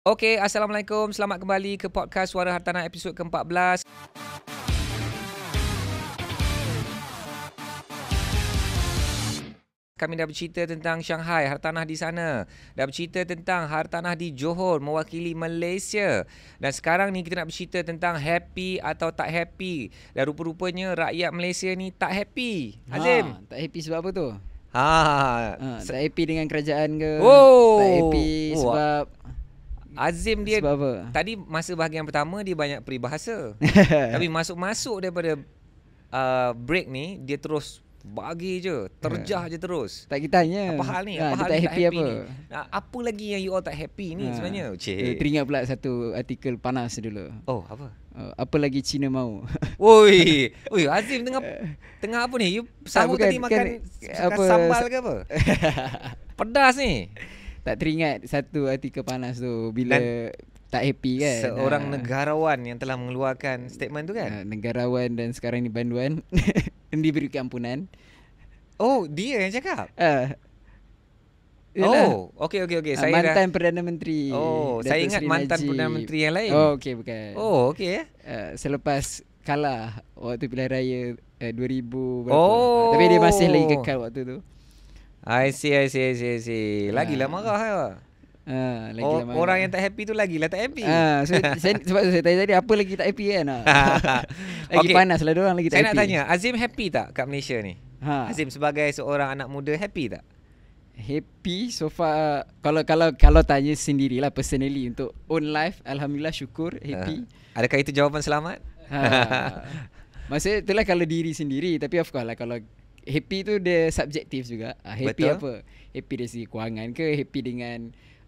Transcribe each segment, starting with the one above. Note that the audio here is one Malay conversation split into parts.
Okey, Assalamualaikum. Selamat kembali ke podcast Suara Hartanah episod ke-14. Kami dah bercerita tentang Shanghai, hartanah di sana. Dah bercerita tentang hartanah di Johor mewakili Malaysia. Dan sekarang ni kita nak bercerita tentang happy atau tak happy. Dan rupa-rupanya rakyat Malaysia ni tak happy. Ha, Azim. tak happy sebab apa tu? Ha, ha, ha. ha tak happy dengan kerajaan ke? Oh. Tak happy sebab... Oh. Azim dia Sebab tadi masa bahagian pertama dia banyak peribahasa. Tapi masuk-masuk daripada uh, break ni dia terus bagi je, terjah yeah. je terus. Tak kitanya. Apa hal ni? Ha, apa hal tak, tak happy, happy apa? Ni? Apa lagi yang you all tak happy ni ha. sebenarnya? Cik. Teringat pula satu artikel panas dulu. Oh, apa? Uh, apa lagi Cina mau? Woi, woi Azim tengah tengah apa ni? You sama tadi makan, kan, makan apa, sambal ke apa? pedas ni tak teringat satu artikel panas tu bila Dan tak happy kan seorang ha. negarawan yang telah mengeluarkan statement tu kan ha, negarawan dan sekarang ni banduan diberikan ampunan oh dia yang cakap uh, oh okey okey okey saya mantan dah... perdana menteri oh Dato saya ingat Sri mantan Najib. perdana menteri yang lain oh okey bukan oh okey uh, selepas kalah waktu pilihan raya uh, eh, 2000 berapa oh. tapi dia masih lagi kekal waktu tu I see, I see, I see, I see. Lagilah ha. Ah. marah eh, ah, lah. Ha, lagi oh, lah orang yang tak happy tu lagi, lagilah tak happy. Ha, so, saya, sebab saya tanya tadi apa lagi tak happy kan? Ha. lagi okay. panas lah orang lagi tak saya happy. Saya nak tanya, Azim happy tak kat Malaysia ni? Ha. Azim sebagai seorang anak muda happy tak? Happy so far kalau kalau kalau tanya sendirilah personally untuk own life alhamdulillah syukur happy. Ha. Adakah itu jawapan selamat? Ha. Maksudnya itulah kalau diri sendiri Tapi of course lah Kalau happy tu dia subjektif juga. Uh, happy Betul. apa? Happy dari segi kewangan ke, happy dengan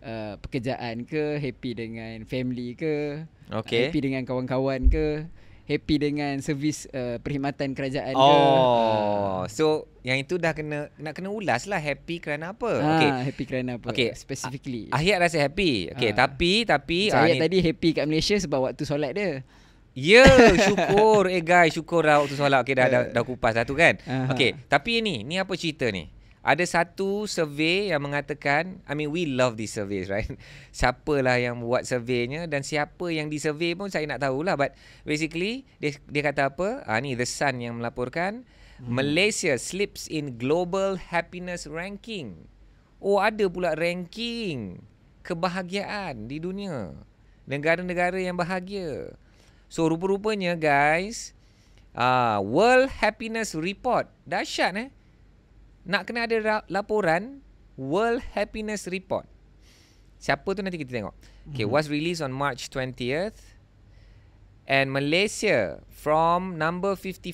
uh, pekerjaan ke, happy dengan family ke, okay. uh, ah, happy dengan kawan-kawan ke, happy dengan servis uh, perkhidmatan kerajaan oh. ke. Oh. Uh. So yang itu dah kena nak kena ulas lah happy kerana apa? Ah, okay. happy kerana apa? Okay. Specifically. Akhir rasa happy. Okay, ah. tapi tapi saya ah, tadi happy kat Malaysia sebab waktu solat dia. Ya, syukur. eh guys, syukur lah waktu solat. Okey, dah, dah, dah kupas satu kan. Uh-huh. Okey, tapi ini, ni apa cerita ni? Ada satu survey yang mengatakan, I mean we love this survey right? Siapalah yang buat surveynya dan siapa yang disurvey pun saya nak tahulah. But basically, dia, dia kata apa? Ah, ni The Sun yang melaporkan. Hmm. Malaysia slips in global happiness ranking. Oh, ada pula ranking kebahagiaan di dunia. Negara-negara yang bahagia. So rupa-rupanya guys uh, World Happiness Report Dahsyat eh Nak kena ada laporan World Happiness Report Siapa tu nanti kita tengok mm-hmm. Okay mhm. was released on March 20th And Malaysia From number 55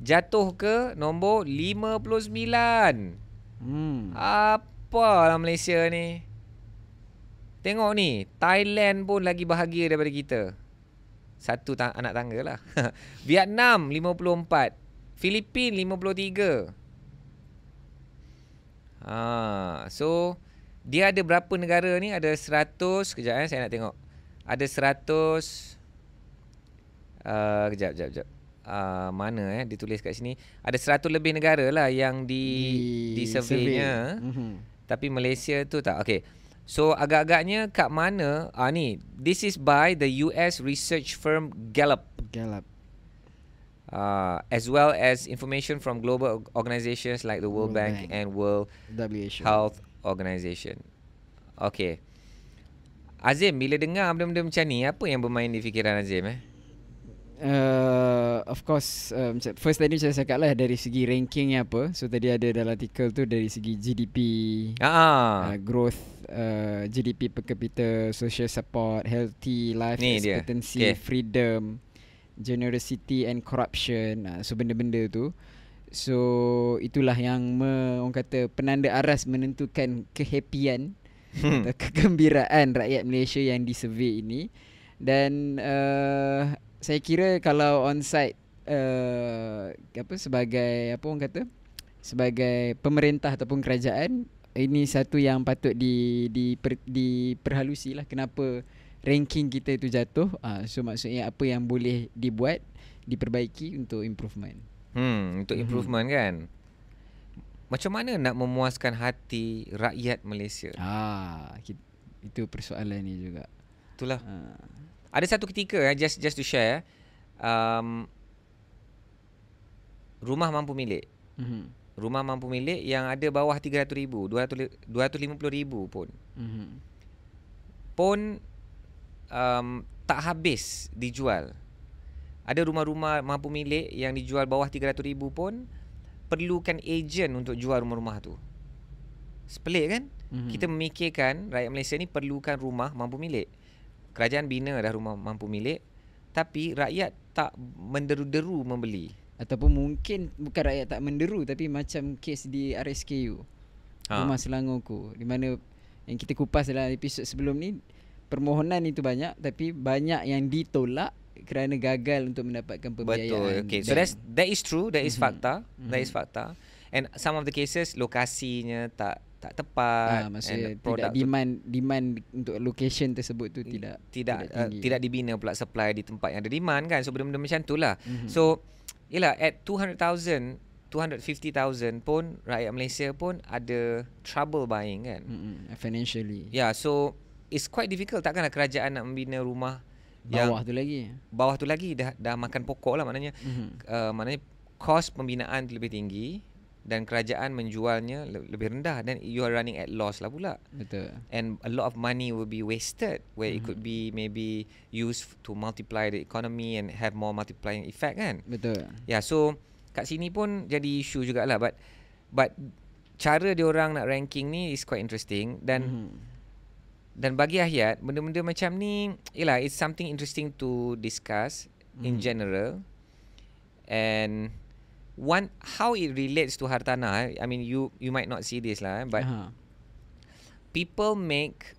Jatuh ke nombor 59 mm. Apalah Malaysia ni Tengok ni, Thailand pun lagi bahagia daripada kita. Satu ta- anak tangga lah. Vietnam 54. Filipin 53. Ha, so, dia ada berapa negara ni? Ada 100. Sekejap eh, saya nak tengok. Ada 100. Uh, kejap, kejap, kejap. Uh, mana eh ditulis kat sini ada 100 lebih negara lah yang di di, di surveynya survey. mm-hmm. tapi Malaysia tu tak okay. So agak-agaknya kat mana ah ni this is by the US research firm Gallup Gallup uh, as well as information from global organizations like the World, World Bank, Bank and World WHO. Health Organization. Okay. Azim bila dengar benda-benda macam ni apa yang bermain di fikiran Azim eh? uh, of course um, first tadi saya cakap lah dari segi ranking ni apa so tadi ada dalam artikel tu dari segi GDP uh ah, ah. uh, growth uh, GDP per capita social support healthy life ni expectancy okay. freedom generosity and corruption uh, so benda-benda tu so itulah yang me, orang kata penanda aras menentukan kehappian hmm. kegembiraan rakyat Malaysia yang disurvey ini dan uh, saya kira kalau on site uh, apa sebagai apa orang kata sebagai pemerintah ataupun kerajaan ini satu yang patut di di per, diperhalusilah kenapa ranking kita itu jatuh uh, so maksudnya apa yang boleh dibuat diperbaiki untuk improvement hmm untuk mhm. improvement hmm. kan macam mana nak memuaskan hati rakyat Malaysia ah itu persoalan ni juga itulah ha uh. Ada satu ketika eh, just just to share um rumah mampu milik. Mm-hmm. Rumah mampu milik yang ada bawah 300,000, 250,000 pun. Mm-hmm. Pun um tak habis dijual. Ada rumah-rumah mampu milik yang dijual bawah 300,000 pun perlukan ejen untuk jual rumah-rumah tu. Sepelik kan? Mm-hmm. Kita memikirkan rakyat Malaysia ni perlukan rumah mampu milik kerajaan bina dah rumah mampu milik tapi rakyat tak menderu-deru membeli ataupun mungkin bukan rakyat tak menderu tapi macam kes di RSKU ha. rumah Selangorku di mana yang kita kupas dalam episod sebelum ni permohonan itu banyak tapi banyak yang ditolak kerana gagal untuk mendapatkan pembiayaan. Betul. Okay. So that's that is true, that is mm-hmm. fakta. Mm-hmm. That is mm-hmm. fakta. And some of the cases lokasinya tak tak tepat. Ha, maksudnya and tidak demand tu, demand untuk location tersebut tu tidak tidak tidak, uh, tidak dibina pula supply di tempat yang ada demand kan. So benda-benda macam itulah. Mm-hmm. So yalah at 200,000, 250,000 pun rakyat Malaysia pun ada trouble buying kan. Mm-hmm. Financially. Yeah, so it's quite difficult takkanlah kerajaan nak membina rumah yang bawah tu lagi bawah tu lagi dah dah makan pokok lah maknanya mm-hmm. uh, maknanya kos pembinaan lebih tinggi dan kerajaan menjualnya lebih rendah dan you are running at loss lah pula betul and a lot of money will be wasted where mm-hmm. it mhm. could be maybe used to multiply the economy and have more multiplying effect kan betul yeah so kat sini pun jadi isu jugalah but but cara dia orang nak ranking ni is quite interesting dan mm-hmm dan bagi Ahyat benda-benda macam ni yalah it's something interesting to discuss in hmm. general and one how it relates to hartana i mean you you might not see this lah eh, but uh-huh. people make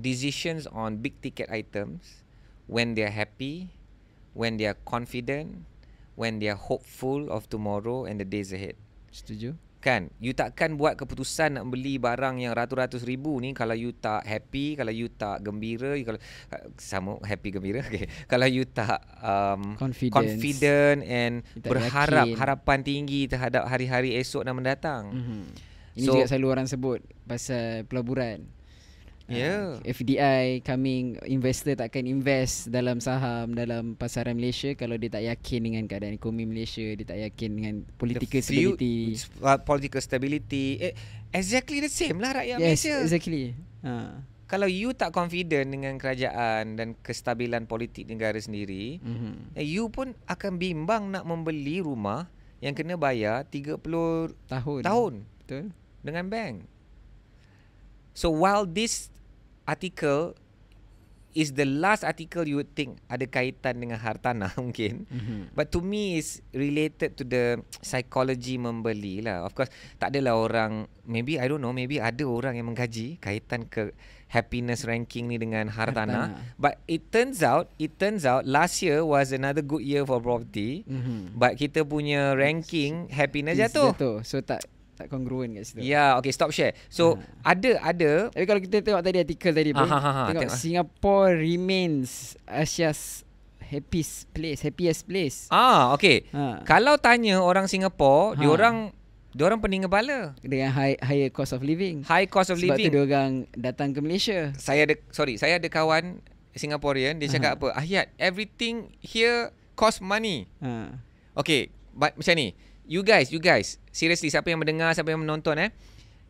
decisions on big ticket items when they are happy when they are confident when they are hopeful of tomorrow and the days ahead setuju Kan? You takkan buat keputusan nak beli barang yang ratus-ratus ribu ni kalau you tak happy, kalau you tak gembira, you kalau eh, sama happy gembira. Okay. Kalau you tak um, confident and tak berharap yakin. harapan tinggi terhadap hari-hari esok dan mendatang. Mm-hmm. Ini so, juga selalu orang sebut pasal pelaburan. Yeah. Ya. Uh, FDI coming investor takkan invest dalam saham dalam pasaran Malaysia kalau dia tak yakin dengan keadaan ekonomi Malaysia, dia tak yakin dengan political few, stability. Political stability. Eh, exactly the same lah rakyat yes, Malaysia. Yes, exactly. Uh. Kalau you tak confident dengan kerajaan dan kestabilan politik negara sendiri, mm-hmm. you pun akan bimbang nak membeli rumah yang kena bayar 30 tahun. Tahun. Betul. Dengan bank. So while this article is the last article you would think ada kaitan dengan hartana mungkin, mm-hmm. but to me is related to the psychology membeli lah. Of course tak adalah orang, maybe I don't know, maybe ada orang yang menggaji kaitan ke happiness ranking ni dengan hartana. hartanah. But it turns out, it turns out last year was another good year for property, mm-hmm. but kita punya ranking happiness jatuh. jatuh. So tak tak kongruen kat situ. Ya, yeah, okay stop share. So uh. ada ada tapi kalau kita tengok tadi artikel tadi pun ha, ha, tengok, tengok eh. Singapore remains Asia's happiest place, happiest place. Ah, okay. Uh. Kalau tanya orang Singapore, uh. diorang Diorang pening kepala Dengan high, high cost of living High cost of Sebab living Sebab tu diorang datang ke Malaysia Saya ada Sorry Saya ada kawan Singaporean Dia cakap uh apa Ahyat Everything here Cost money uh. Okay but, Macam ni You guys, you guys, seriously siapa yang mendengar, siapa yang menonton eh.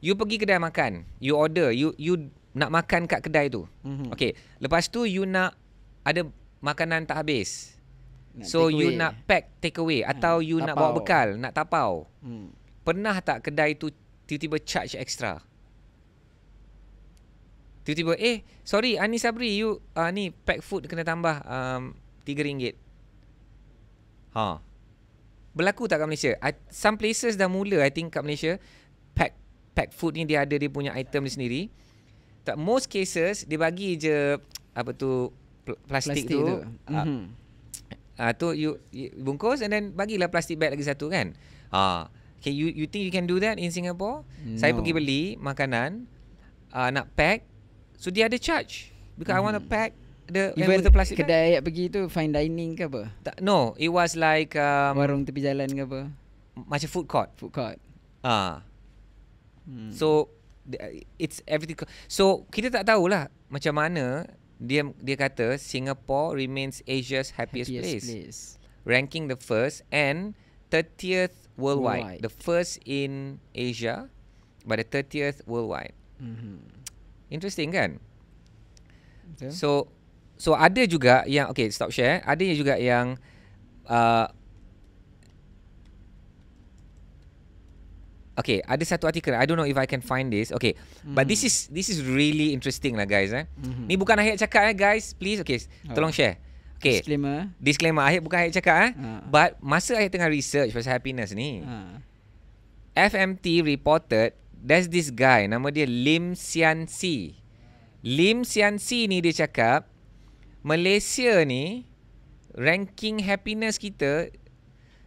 You pergi kedai makan, you order, you you nak makan kat kedai tu. Mm-hmm. Okay. Lepas tu you nak ada makanan tak habis. Nak so you away. nak pack takeaway ha, atau you tapau. nak bawa bekal, nak tapau. Hmm. Pernah tak kedai tu tiba-tiba charge extra? Tiba-tiba eh sorry Ani Sabri you uh, ni pack food kena tambah um, 3 ringgit. Ha. Huh berlaku tak kat Malaysia? I, some places dah mula I think kat Malaysia pack pack food ni dia ada dia punya item dia sendiri. Tak most cases dia bagi je apa tu pl- plastik, tu. Ah Uh, mm-hmm. uh, tu you, you bungkus and then bagilah plastik bag lagi satu kan. Ha. Uh, okay you you think you can do that in Singapore? No. Saya pergi beli makanan uh, nak pack. So dia ada charge because mm. I want to pack the Even water plastic kan? kedai kan? ayat pergi tu fine dining ke apa Ta- no it was like um, warung tepi jalan ke apa macam food court food court ah hmm. so it's everything so kita tak tahulah macam mana dia dia kata singapore remains asia's happiest, happiest place. place ranking the first and 30th worldwide. worldwide the first in asia but the 30th worldwide mm-hmm. interesting kan okay. so So ada juga yang okay stop share. Ada juga yang uh, okay. Ada satu artikel. I don't know if I can find this. Okay, mm. but this hmm. is this is really interesting lah guys. Eh. Mm-hmm. Ni bukan akhir cakap eh guys. Please okay. Oh. Tolong share. Okay. Disclaimer. Disclaimer. Akhir bukan akhir cakap eh. Uh. But masa akhir tengah research pasal happiness ni. Uh. Ah. FMT reported there's this guy nama dia Lim Sian Si. Lim Sian Si ni dia cakap Malaysia ni ranking happiness kita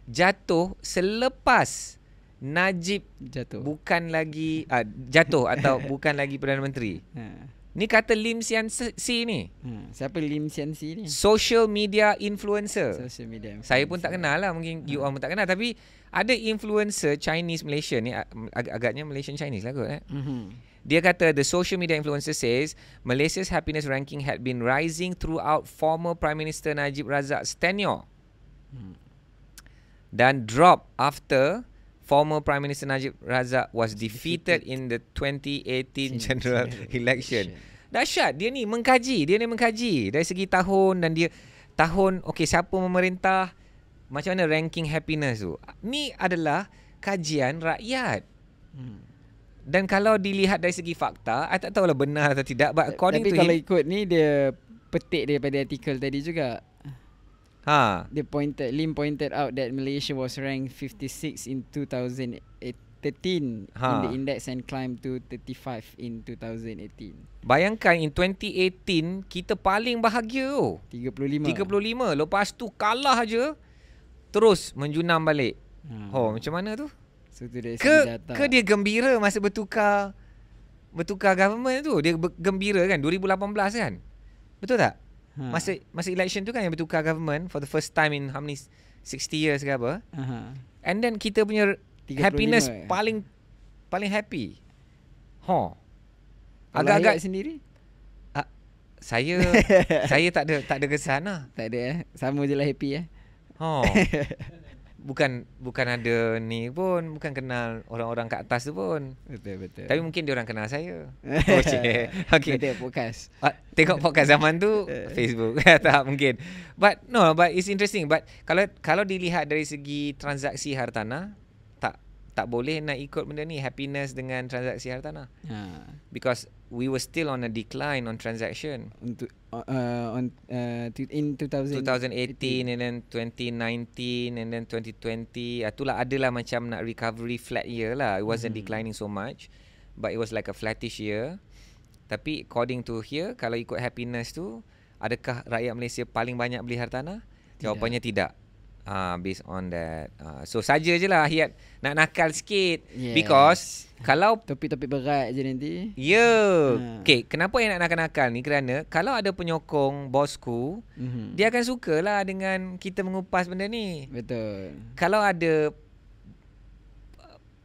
jatuh selepas Najib jatuh bukan lagi uh, jatuh atau bukan lagi perdana menteri. Ha. Ni kata Lim Sian Si ni. Ha. siapa Lim Sian Si ni? Social media influencer. Social media. Influencer. Saya pun tak kenal lah mungkin ha. you all pun tak kenal tapi ada influencer Chinese Malaysia ni ag- agaknya Malaysian Chinese lah kot eh. Mhm. Dia kata the social media influencer says Malaysia's happiness ranking had been rising throughout former Prime Minister Najib Razak's tenure. Dan drop after former Prime Minister Najib Razak was defeated in the 2018 general election. Dahsyat dia ni mengkaji, dia ni mengkaji dari segi tahun dan dia tahun okey siapa memerintah macam mana ranking happiness tu. Ni adalah kajian rakyat. Hmm. Dan kalau dilihat dari segi fakta, I tak Tahu lah benar atau tidak. But according Tapi to kalau him, ikut ni, dia petik daripada artikel tadi juga. Ha. They pointed, Lim pointed out that Malaysia was ranked 56 in 2013 ha. in the index and climbed to 35 in 2018. Bayangkan in 2018, kita paling bahagia tu. 35. 35. Lepas tu kalah je, terus menjunam balik. Ha. Oh, macam mana tu? So, tu dia ke, dia gembira masa bertukar bertukar government tu? Dia gembira kan 2018 kan? Betul tak? Ha. Masa masa election tu kan yang bertukar government for the first time in how many 60 years ke apa? uh And then kita punya 35, happiness eh. paling paling happy. Ha. Huh. Agak-agak sendiri saya saya tak ada tak ada kesan lah. Tak ada eh. Sama je lah happy eh. Oh. bukan bukan ada ni pun bukan kenal orang-orang kat atas tu pun betul betul tapi mungkin dia orang kenal saya oh, okey okey podcast uh, tengok podcast zaman tu Facebook tak mungkin but no but it's interesting but kalau kalau dilihat dari segi transaksi hartanah tak boleh nak ikut benda ni happiness dengan transaksi hartanah. Ha. Yeah. Because we were still on a decline on transaction untuk uh, on uh, in 2018, 2018 and then 2019 and then 2020 ah, itulah adalah macam nak recovery flat year lah it wasn't mm-hmm. declining so much but it was like a flattish year tapi according to here kalau ikut happiness tu adakah rakyat Malaysia paling banyak beli hartanah tidak. jawapannya tidak uh, based on that. Uh, so saja je lah hiat nak nakal sikit. Yeah. Because kalau... Topik-topik berat je nanti. Ya. Yeah. Uh. Okay, kenapa yang nak nakal-nakal ni? Kerana kalau ada penyokong bosku, mm-hmm. dia akan sukalah dengan kita mengupas benda ni. Betul. Kalau ada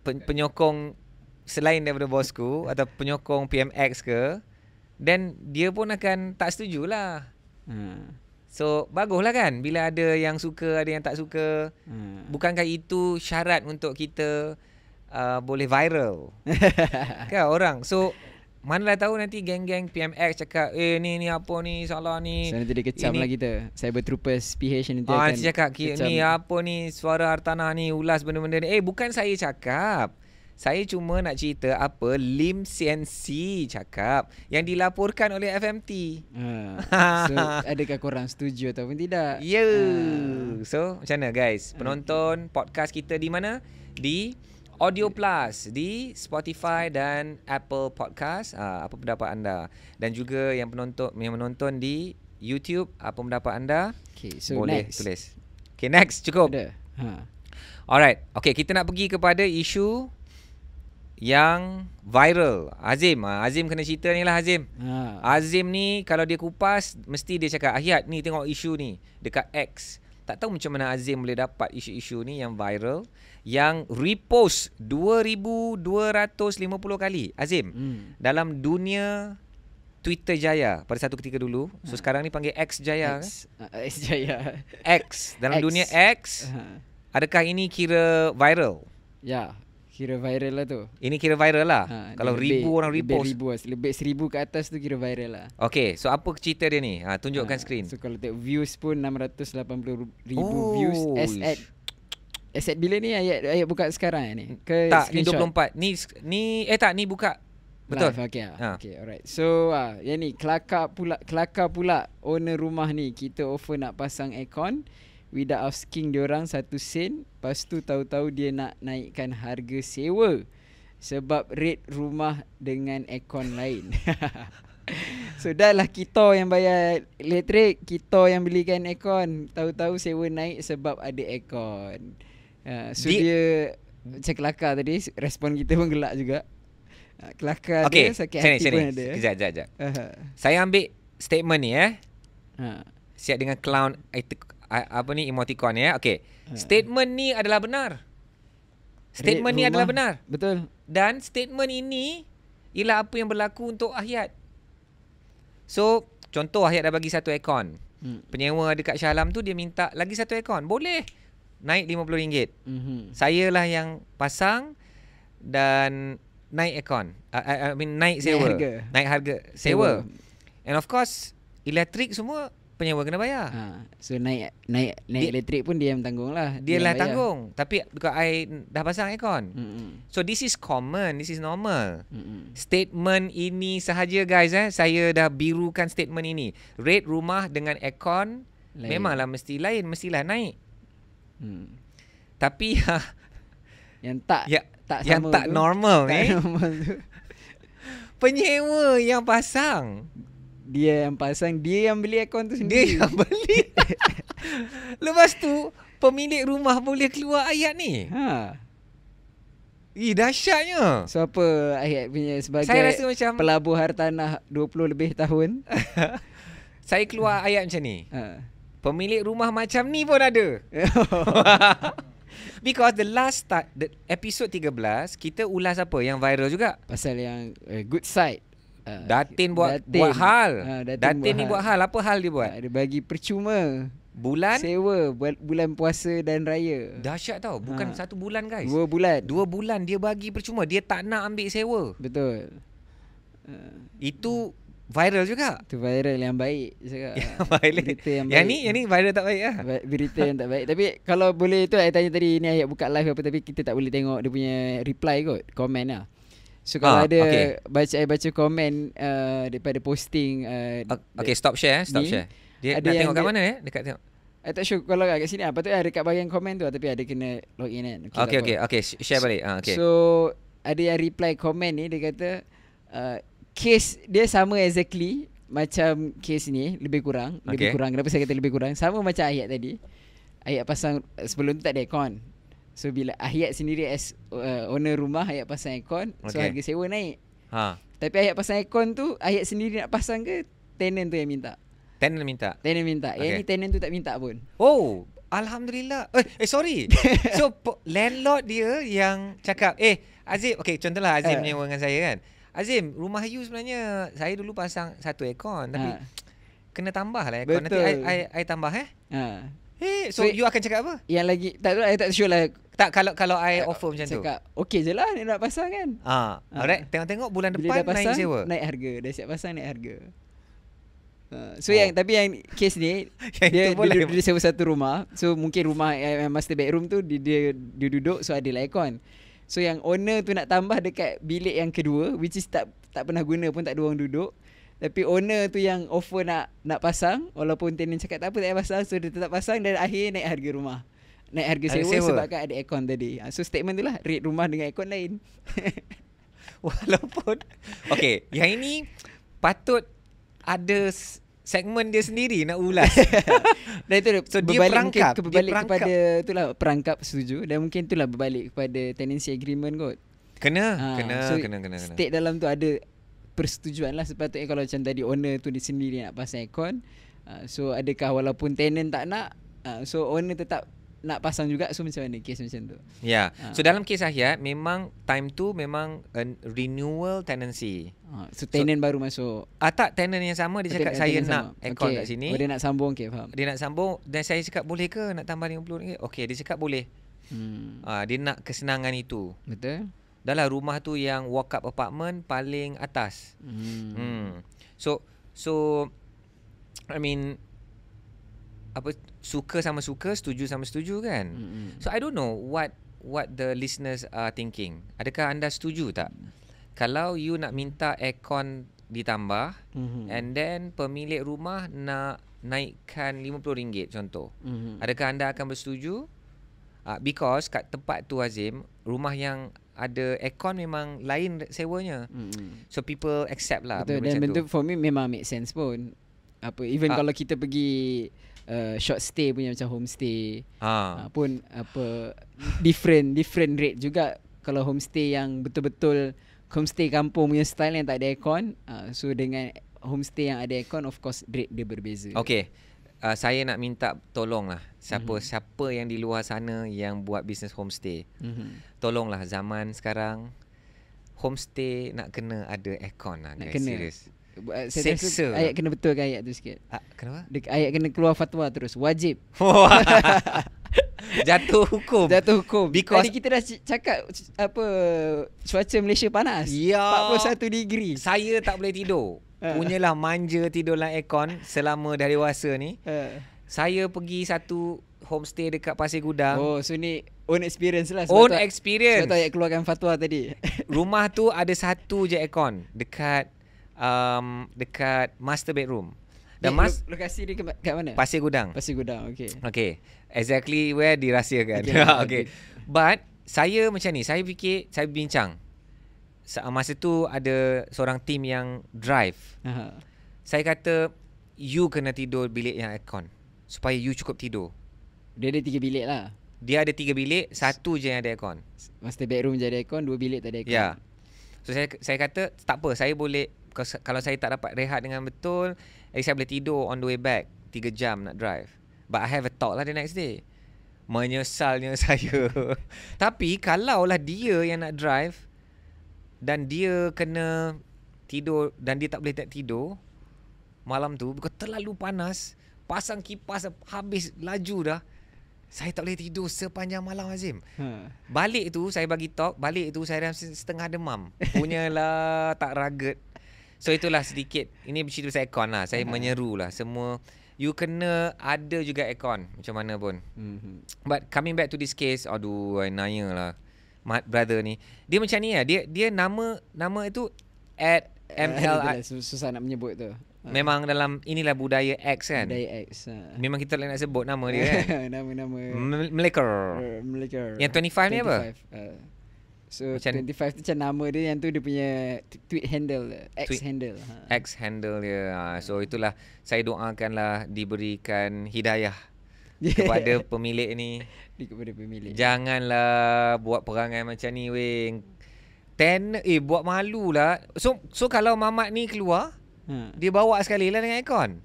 pen- penyokong selain daripada bosku atau penyokong PMX ke, then dia pun akan tak setujulah. Hmm. Ah. So baguslah kan bila ada yang suka ada yang tak suka. Hmm. Bukankah itu syarat untuk kita uh, boleh viral? kan orang. So manalah tahu nanti geng-geng PMX cakap eh ni ni apa ni salah ni. So nanti dia kecam eh, lah kita. Cyber Troopers PH nanti ah, akan cakap, kecam. Ni apa ni suara hartanah ni ulas benda-benda ni. Eh bukan saya cakap. Saya cuma nak cerita apa Lim CNC cakap yang dilaporkan oleh FMT. Ha, uh, so adakah korang setuju ataupun tidak? Ya. Yeah. Ha. Uh. So macam mana guys? Penonton okay. podcast kita di mana? Di Audio Plus di Spotify dan Apple Podcast. Ah, apa pendapat anda? Dan juga yang penonton yang menonton di YouTube, apa pendapat anda? Okay, so Boleh next. tulis. Okay, next. Cukup. Ha. Alright. Okay, kita nak pergi kepada isu yang viral Azim ah, Azim kena cerita ni lah Azim ha. Azim ni kalau dia kupas mesti dia cakap Ahiat ni tengok isu ni dekat X tak tahu macam mana Azim boleh dapat isu-isu ni yang viral yang repost 2250 kali Azim hmm. dalam dunia Twitter Jaya pada satu ketika dulu so ha. sekarang ni panggil X Jaya kan? X, kan? X Jaya X dalam X. dunia X ha. adakah ini kira viral ya Kira viral lah tu Ini kira viral lah ha, Kalau lebih, ribu orang repost Lebih ribu lah Lebih seribu ke atas tu kira viral lah Okay so apa cerita dia ni ha, Tunjukkan ha, screen So kalau tengok views pun 680 ribu oh. views As at As at bila ni ayat, ayat buka sekarang eh ni ke Tak screenshot? ni 24 ni, ni Eh tak ni buka Betul Life, okay, ah. ha. okay alright So uh, yang ni kelakar pula Kelakar pula Owner rumah ni Kita offer nak pasang aircon without asking orang satu sen Lepas tu tahu-tahu dia nak naikkan harga sewa Sebab rate rumah dengan aircon lain So dah lah kita yang bayar elektrik Kita yang belikan aircon Tahu-tahu sewa naik sebab ada aircon uh, So Di- dia macam kelakar tadi Respon kita pun gelak juga ha, Kelakar okay. dia sakit sini, hati sini. pun ada Sekejap, sekejap, sekejap. Uh-huh. Saya ambil statement ni eh uh. Siap dengan clown eh, apa ni emoticon ya. Okey. Hmm. Statement ni adalah benar. Statement ni adalah benar. Betul. Dan statement ini ialah apa yang berlaku untuk ahyat. So, contoh ahyat dah bagi satu ekon. Hmm. Penyewa dekat Shah Alam tu dia minta lagi satu ekon. Boleh. Naik RM50. Mm-hmm. Sayalah yang pasang dan naik ekon. I, I mean naik sewa. Naik harga. Naik harga sewa. sewa. And of course, elektrik semua penyewa kena bayar. Ha. So naik naik naik dia, elektrik pun dia yang tanggung lah. Dia, lah tanggung. Tapi kalau I dah pasang aircon. Mm-hmm. So this is common, this is normal. Mm-hmm. Statement ini sahaja guys eh. Saya dah birukan statement ini. Rate rumah dengan aircon lain. memanglah mesti lain, mestilah naik. Hmm. Tapi ya. yang tak ya, tak yang tak tu, normal ni. Eh. penyewa yang pasang dia yang pasang Dia yang beli aircon tu sendiri Dia yang beli Lepas tu Pemilik rumah boleh keluar ayat ni Ha Ih dahsyatnya So apa ayat punya sebagai Saya rasa macam Pelabur hartanah 20 lebih tahun Saya keluar ayat macam ni ha. Pemilik rumah macam ni pun ada Because the last start, the episode 13 Kita ulas apa yang viral juga Pasal yang uh, good side Ah, datin buat datin. buat hal. Ha, datin datin buat ni buat hal. Apa hal dia buat? Ha, dia bagi percuma. Bulan? Sewa bulan puasa dan raya. Dahsyat tau. Bukan ha. satu bulan guys. Dua bulan. Dua bulan dia bagi percuma. Dia tak nak ambil sewa. Betul. Itu viral juga. Itu viral yang baik juga. viral. Berita yang, baik. ni, yang ni viral tak baik ya? Berita yang tak baik. Tapi kalau boleh tu, saya tanya tadi ni ayat buka live apa. Tapi kita tak boleh tengok dia punya reply kot. Comment lah. So kalau ha, ada okay. baca eh, baca komen uh, daripada posting uh, Okay stop share eh, stop share. Dia ada nak tengok kat mana eh? Dekat tengok. Eh tak sure kalau kat sini apa ah, tu ada kat bahagian komen tu tapi ada kena log in kan. Okay okay, okay okay share balik. Ha, okay. So ada yang reply komen ni dia kata uh, case dia sama exactly macam case ni lebih kurang okay. lebih kurang kenapa saya kata lebih kurang sama macam ayat tadi ayat pasang sebelum tu tak ada aircon So bila Ahyat sendiri as uh, owner rumah Ahyat pasang aircon okay. So harga sewa naik ha. Tapi Ahyat pasang aircon tu Ahyat sendiri nak pasang ke Tenant tu yang minta Tenant minta Tenant minta okay. Yang ni tenant tu tak minta pun Oh Alhamdulillah Eh, eh sorry So landlord dia yang cakap Eh Azim Okay contohlah Azim uh. ni dengan saya kan Azim rumah you sebenarnya Saya dulu pasang satu aircon Tapi ha. Kena tambah lah aircon Betul. Nanti I, I, I tambah eh ha. Eh, so, so, you akan cakap apa? Yang lagi, tak tahu, saya tak sure lah tak kalau kalau I eh, offer macam cakap, tu. okey je lah nak pasang kan. Ha. Ah, Alright, ah. tengok-tengok bulan Bila depan dah pasang, naik sewa. Naik harga, dah siap pasang naik harga. Uh, so oh. yang tapi yang case ni yang dia, dia, dia, dia sewa satu rumah. So mungkin rumah yang eh, master bedroom tu dia, dia, dia duduk so ada lah aircon. So yang owner tu nak tambah dekat bilik yang kedua which is tak tak pernah guna pun tak ada orang duduk. Tapi owner tu yang offer nak nak pasang walaupun tenant cakap tak apa tak payah pasang so dia tetap pasang dan akhirnya naik harga rumah naik harga sewa, sewa. sebab kan ada aircon tadi. Ah, so statement itulah rate rumah dengan aircon lain. Walaupun okay. yang ini patut ada segmen dia sendiri nak ulas. dan itu so berbalik dia perangkap, ke, dia perangkap. kepada itulah perangkap setuju dan mungkin itulah berbalik kepada tenancy agreement kot. Kena, ha, kena, so kena, kena, kena. State dalam tu ada persetujuan lah sepatutnya eh, kalau macam tadi owner tu dia sendiri nak pasang aircon. Ah, so adakah walaupun tenant tak nak, so owner tetap nak pasang juga so macam ni kes macam tu. Ya. Yeah. Ha. So dalam kes Yahya memang time tu memang renewal tenancy. Ha. So tenant so, baru masuk. Ah tak tenant yang sama dia cakap saya nak aircon okay. kat sini. Oh, dia nak sambung ke okay, faham. Dia nak sambung dan saya cakap boleh ke nak tambah RM50? Okey dia cakap boleh. Hmm. ha, dia nak kesenangan itu. Betul. Dalam rumah tu yang walk up apartment paling atas. Hmm. hmm. So so I mean apa suka sama suka setuju sama setuju kan mm-hmm. so i don't know what what the listeners are thinking adakah anda setuju tak kalau you nak minta aircon ditambah mm-hmm. and then pemilik rumah nak naikkan RM50 contoh mm-hmm. adakah anda akan bersetuju uh, because kat tempat tu Azim rumah yang ada aircon memang lain sewanya mm-hmm. so people accept lah betul benda betul for me memang make sense pun apa even uh, kalau kita pergi uh, short stay punya macam homestay ha. uh, pun apa different different rate juga kalau homestay yang betul-betul homestay kampung punya style yang tak ada aircon uh, so dengan homestay yang ada aircon of course rate dia berbeza okey Uh, saya nak minta tolonglah siapa mm-hmm. siapa yang di luar sana yang buat bisnes homestay. Mm-hmm. Tolonglah zaman sekarang homestay nak kena ada aircon lah guys serius saya seksa lah. ayat kena betulkan ayat tu sikit. Ah, kenapa? Dek, ayat kena keluar fatwa terus. Wajib. Jatuh hukum. Jatuh hukum. Because Tadi kita dah cakap apa cuaca Malaysia panas. Ya. 41 degree. Saya tak boleh tidur. Ha. Punyalah manja tidur dalam aircon selama dari wasa ni. Ha. saya pergi satu homestay dekat Pasir Gudang. Oh, so ni own experience lah. own experience. saya tu ayat keluarkan fatwa tadi. Rumah tu ada satu je aircon dekat um, dekat master bedroom. The eh, mas- lokasi dia kat mana? Pasir Gudang. Pasir Gudang, okay. Okay. Exactly where dirahsiakan. Okay. okay. okay. But, saya macam ni. Saya fikir, saya bincang. Masa tu ada seorang team yang drive. Uh-huh. Saya kata, you kena tidur bilik yang aircon. Supaya you cukup tidur. Dia ada tiga bilik lah. Dia ada tiga bilik, satu je yang ada aircon. Master bedroom je ada aircon, dua bilik tak ada aircon. Ya. Yeah. So, saya, saya kata, tak apa. Saya boleh kalau saya tak dapat rehat dengan betul, at eh, saya boleh tidur on the way back 3 jam nak drive. But I have a talk lah the next day. Menyesalnya saya. Tapi kalau lah dia yang nak drive dan dia kena tidur dan dia tak boleh tak tidur malam tu because terlalu panas, pasang kipas habis laju dah. Saya tak boleh tidur sepanjang malam Azim. Ha. Balik tu saya bagi talk, balik tu saya rasa setengah demam. Punyalah tak ragut. So itulah sedikit Ini cerita pasal aircon lah Saya hmm. menyeru lah Semua You kena ada juga aircon Macam mana pun hmm But coming back to this case Aduh I nanya lah My brother ni Dia macam ni lah Dia dia nama Nama itu At eh, ML Susah nak menyebut tu ah. Memang dalam inilah budaya X kan. Budaya X. Ha. Memang kita nak sebut nama dia kan. Nama-nama. Melaker. Melaker. Yang 25, 25 ni apa? So macam 25 tu macam nama dia yang tu dia punya tweet handle, X tweet, handle. Ha. X handle dia. Ha. So itulah saya doakanlah diberikan hidayah kepada pemilik ni. Di kepada pemilik. Janganlah buat perangai macam ni weh. Ten eh buat lah. So so kalau mamat ni keluar, ha. dia bawa sekali lah dengan aircon.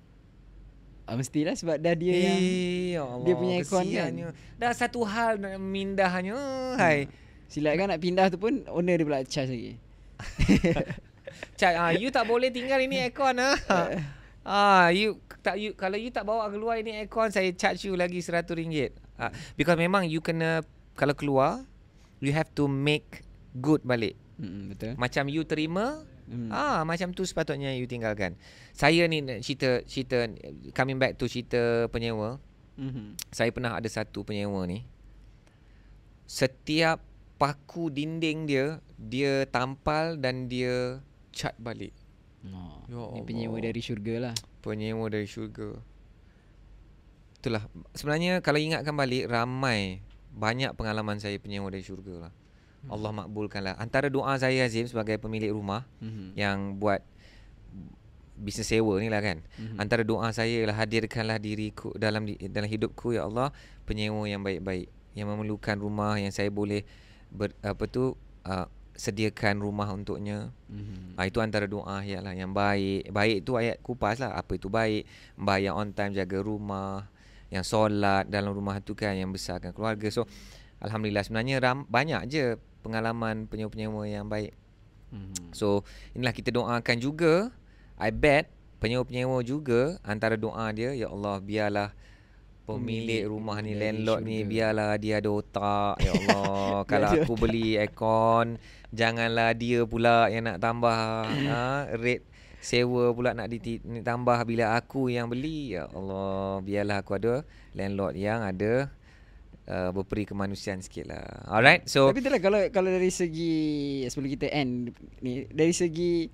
Ah, mestilah sebab dah dia hey, eh, yang Allah, ya dia punya aircon kan. Dah satu hal mindahnya. Hai. Ha. Silakan nak pindah tu pun owner dia pula charge lagi. charge ah you tak boleh tinggal ini aircon ah. Ah you tak you kalau you tak bawa keluar ini aircon saya charge you lagi RM100. ringgit. Ah, because memang you kena kalau keluar you have to make good balik. Hmm, betul. Macam you terima Hmm. Ah macam tu sepatutnya you tinggalkan. Saya ni cerita cerita coming back to cerita penyewa. Hmm. Saya pernah ada satu penyewa ni. Setiap paku dinding dia dia tampal dan dia cat balik. Oh. Ya Ini penyewa dari syurga lah. Penyewa dari syurga. Itulah. Sebenarnya kalau ingatkan balik ramai banyak pengalaman saya penyewa dari syurga lah. Hmm. Allah makbulkanlah. Antara doa saya Azim sebagai pemilik rumah hmm. yang buat bisnes sewa ni lah kan. Hmm. Antara doa saya ialah hadirkanlah diriku dalam dalam hidupku ya Allah penyewa yang baik-baik yang memerlukan rumah yang saya boleh ber, apa tu uh, sediakan rumah untuknya. Mm-hmm. Uh, itu antara doa ya lah yang baik. Baik tu ayat kupas lah. Apa itu baik? Bayar on time jaga rumah. Yang solat dalam rumah tu kan yang besarkan keluarga. So Alhamdulillah sebenarnya ram, banyak je pengalaman penyewa-penyewa yang baik. Mm-hmm. So inilah kita doakan juga. I bet penyewa-penyewa juga antara doa dia. Ya Allah biarlah pemilik rumah ni landlord ni biarlah dia ada otak ya Allah kalau aku beli aircon janganlah dia pula yang nak tambah ha rate sewa pula nak ditambah bila aku yang beli ya Allah biarlah aku ada landlord yang ada Uh, berperi kemanusiaan sikit lah Alright so Tapi itulah kalau kalau dari segi Sebelum kita end ni Dari segi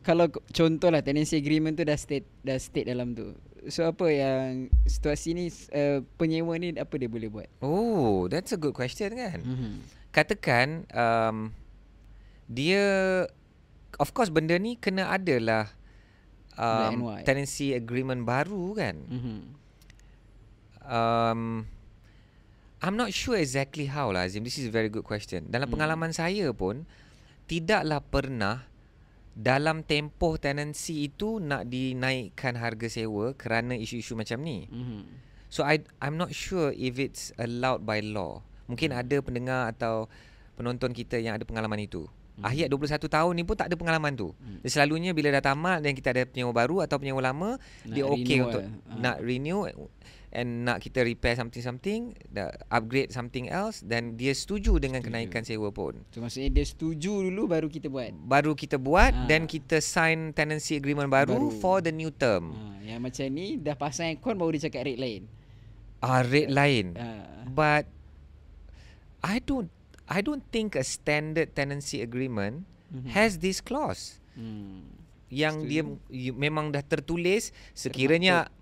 Kalau contoh lah Tenancy agreement tu dah state Dah state dalam tu so apa yang situasi ni uh, penyewa ni apa dia boleh buat? Oh, that's a good question kan. Mm-hmm. Katakan um dia of course benda ni kena adalah um tenancy agreement baru kan. mm Um I'm not sure exactly how lah Azim. This is a very good question. Dalam mm-hmm. pengalaman saya pun tidaklah pernah dalam tempoh tenancy itu nak dinaikkan harga sewa kerana isu-isu macam ni. Mm-hmm. So I I'm not sure if it's allowed by law. Mungkin hmm. ada pendengar atau penonton kita yang ada pengalaman itu. Mm-hmm. Ahiat 21 tahun ni pun tak ada pengalaman tu. Mm-hmm. Selalunya bila dah tamat dan kita ada penyewa baru atau penyewa lama, nak dia okay untuk eh. nak ah. renew and nak kita repair something something upgrade something else dan dia setuju dengan setuju. kenaikan sewa pun. So, maksudnya dia setuju dulu baru kita buat. Baru kita buat dan ah. kita sign tenancy agreement baru, baru. for the new term. Ha. yang macam ni dah pasang aircon baru dia cakap rate lain. Ah uh, rate lain. Uh. But I don't I don't think a standard tenancy agreement mm-hmm. has this clause. Hmm. Yang setuju. dia you, memang dah tertulis sekiranya Termasuk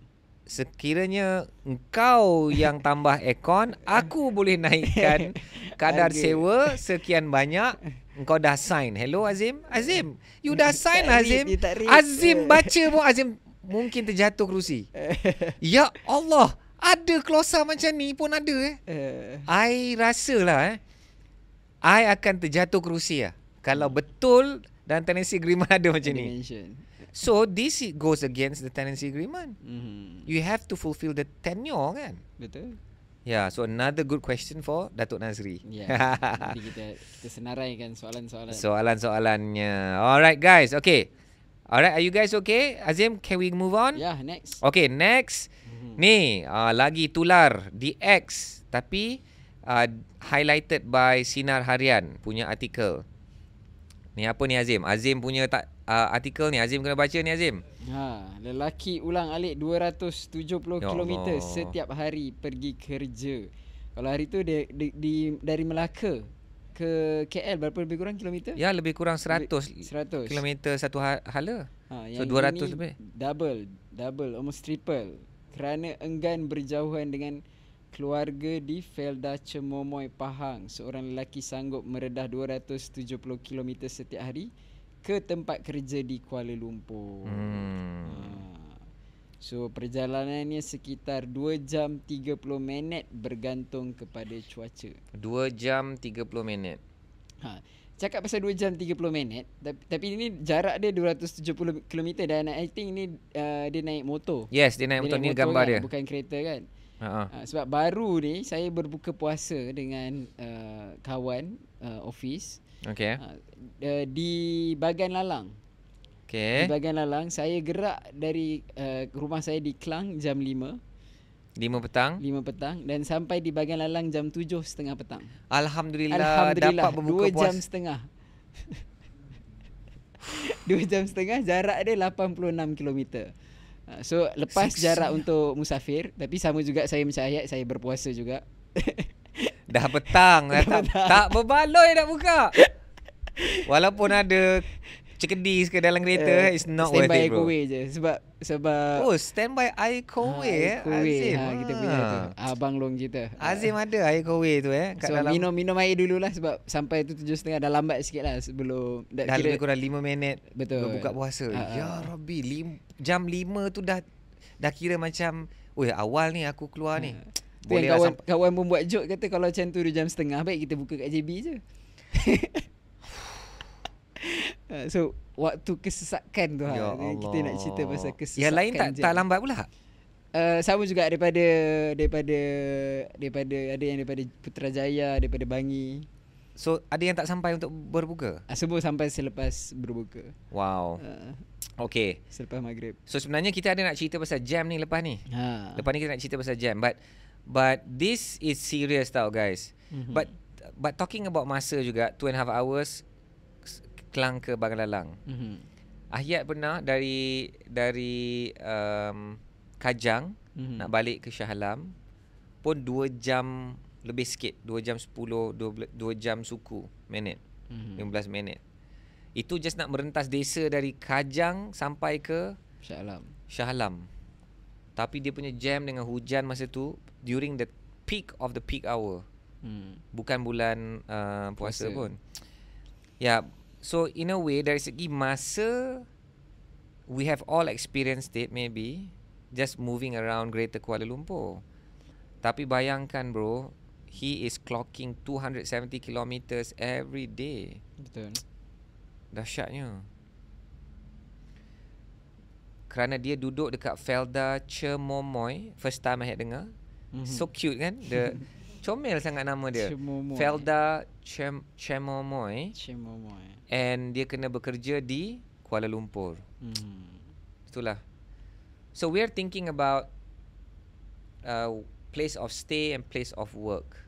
sekiranya engkau yang tambah aircon aku boleh naikkan kadar okay. sewa sekian banyak engkau dah sign hello azim azim you dah sign lah, azim azim baca pun azim mungkin terjatuh kerusi ya Allah ada klosa macam ni pun ada eh, eh. i rasalah eh i akan terjatuh kerusi lah kalau betul dan tenancy agreement ada macam ni So this goes against the tenancy agreement. Mm-hmm. You have to fulfill the tenure kan? Betul. Yeah, so another good question for Datuk Nazri. Yeah. Jadi kita kita senaraikan soalan-soalan. Soalan-soalannya. Alright guys, okay. Alright, are you guys okay? Azim, can we move on? Yeah, next. Okay, next. Mm-hmm. Ni, uh, lagi tular di X tapi uh, highlighted by Sinar Harian punya artikel. Ni apa ni Azim? Azim punya tak uh, artikel ni Azim kena baca ni Azim. Ha, lelaki ulang alik 270 km oh. setiap hari pergi kerja. Kalau hari tu dia di, di dari Melaka ke KL berapa lebih kurang kilometer? Ya, lebih kurang 100 100 km satu ha-, hala. Ha, yang so 200 lebih. Double, double almost triple kerana enggan berjauhan dengan keluarga di Felda Cemomoy, Pahang. Seorang lelaki sanggup meredah 270 km setiap hari ke tempat kerja di Kuala Lumpur. Hmm. Ha. So perjalanannya sekitar 2 jam 30 minit bergantung kepada cuaca. 2 jam 30 minit. Ha. Cakap pasal 2 jam 30 minit, tapi, ini jarak dia 270 km dan I think ni uh, dia naik motor. Yes, dia naik dia motor ni gambar kan, dia. Bukan kereta kan? Uh-huh. Sebab baru ni saya berbuka puasa dengan uh, kawan uh, office. Okay. Uh, ah, di bagian lalang. Okay. Di bagian lalang saya gerak dari uh, rumah saya di Klang jam 5. 5 petang 5 petang Dan sampai di bagian lalang jam 7 setengah petang Alhamdulillah, Alhamdulillah Dapat berbuka puas 2 jam setengah 2 jam setengah Jarak dia 86 kilometer. Uh, so lepas Six. jarak untuk musafir Tapi sama juga saya macam ayat Saya berpuasa juga Dah petang, dah dah eh, tak, petang. tak berbaloi nak buka Walaupun ada cekedis ke dalam kereta uh, it's not worth it bro standby air je sebab sebab oh standby air kowe ha, kowe ha, kita punya tu ah. abang long kita azim ha. ada air kowe tu eh kat so, dalam minum minum air lah sebab sampai tu tujuh setengah dah lambat sikit lah sebelum dah kira... lebih kurang lima minit betul buka puasa uh, ya rabbi lim, jam lima tu dah dah kira macam Weh awal ni aku keluar uh, ni boleh lah kawan, lah kawan pun buat joke kata kalau macam tu jam setengah baik kita buka kat JB je Uh, so waktu kesesakan tu ya ha kita nak cerita pasal kesesakan yang lain tak tak lambat pula uh, sama juga daripada daripada daripada ada yang daripada Putrajaya daripada Bangi so ada yang tak sampai untuk berbuka uh, semua sampai selepas berbuka wow uh, Okay selepas maghrib so sebenarnya kita ada nak cerita pasal jam ni lepas ni ha lepas ni kita nak cerita pasal jam but but this is serious tau guys mm-hmm. but but talking about masa juga two and half hours Klang ke Bangalang. Mhm. Ahyat pernah dari dari um, Kajang mm-hmm. nak balik ke Shah Alam pun 2 jam lebih sikit, 2 jam 10, 2, 2 jam suku minit. Mm-hmm. 15 minit. Itu just nak merentas desa dari Kajang sampai ke Shah Alam. Shah Alam. Tapi dia punya jam dengan hujan masa tu during the peak of the peak hour. Mm. Bukan bulan uh, puasa, puasa pun. Ya, So in a way dari segi masa we have all experienced it maybe just moving around Greater Kuala Lumpur. Tapi bayangkan bro, he is clocking 270 kilometers every day. Betul. Dahsyatnya. Kerana dia duduk dekat Felda Chemomoy, first time I had dengar. Mm-hmm. So cute kan? The comel sangat nama dia. Chimomoy. Felda Chemomoy. Chemomoy. And dia kena bekerja di Kuala Lumpur. Hmm. Itulah. So we are thinking about uh, place of stay and place of work.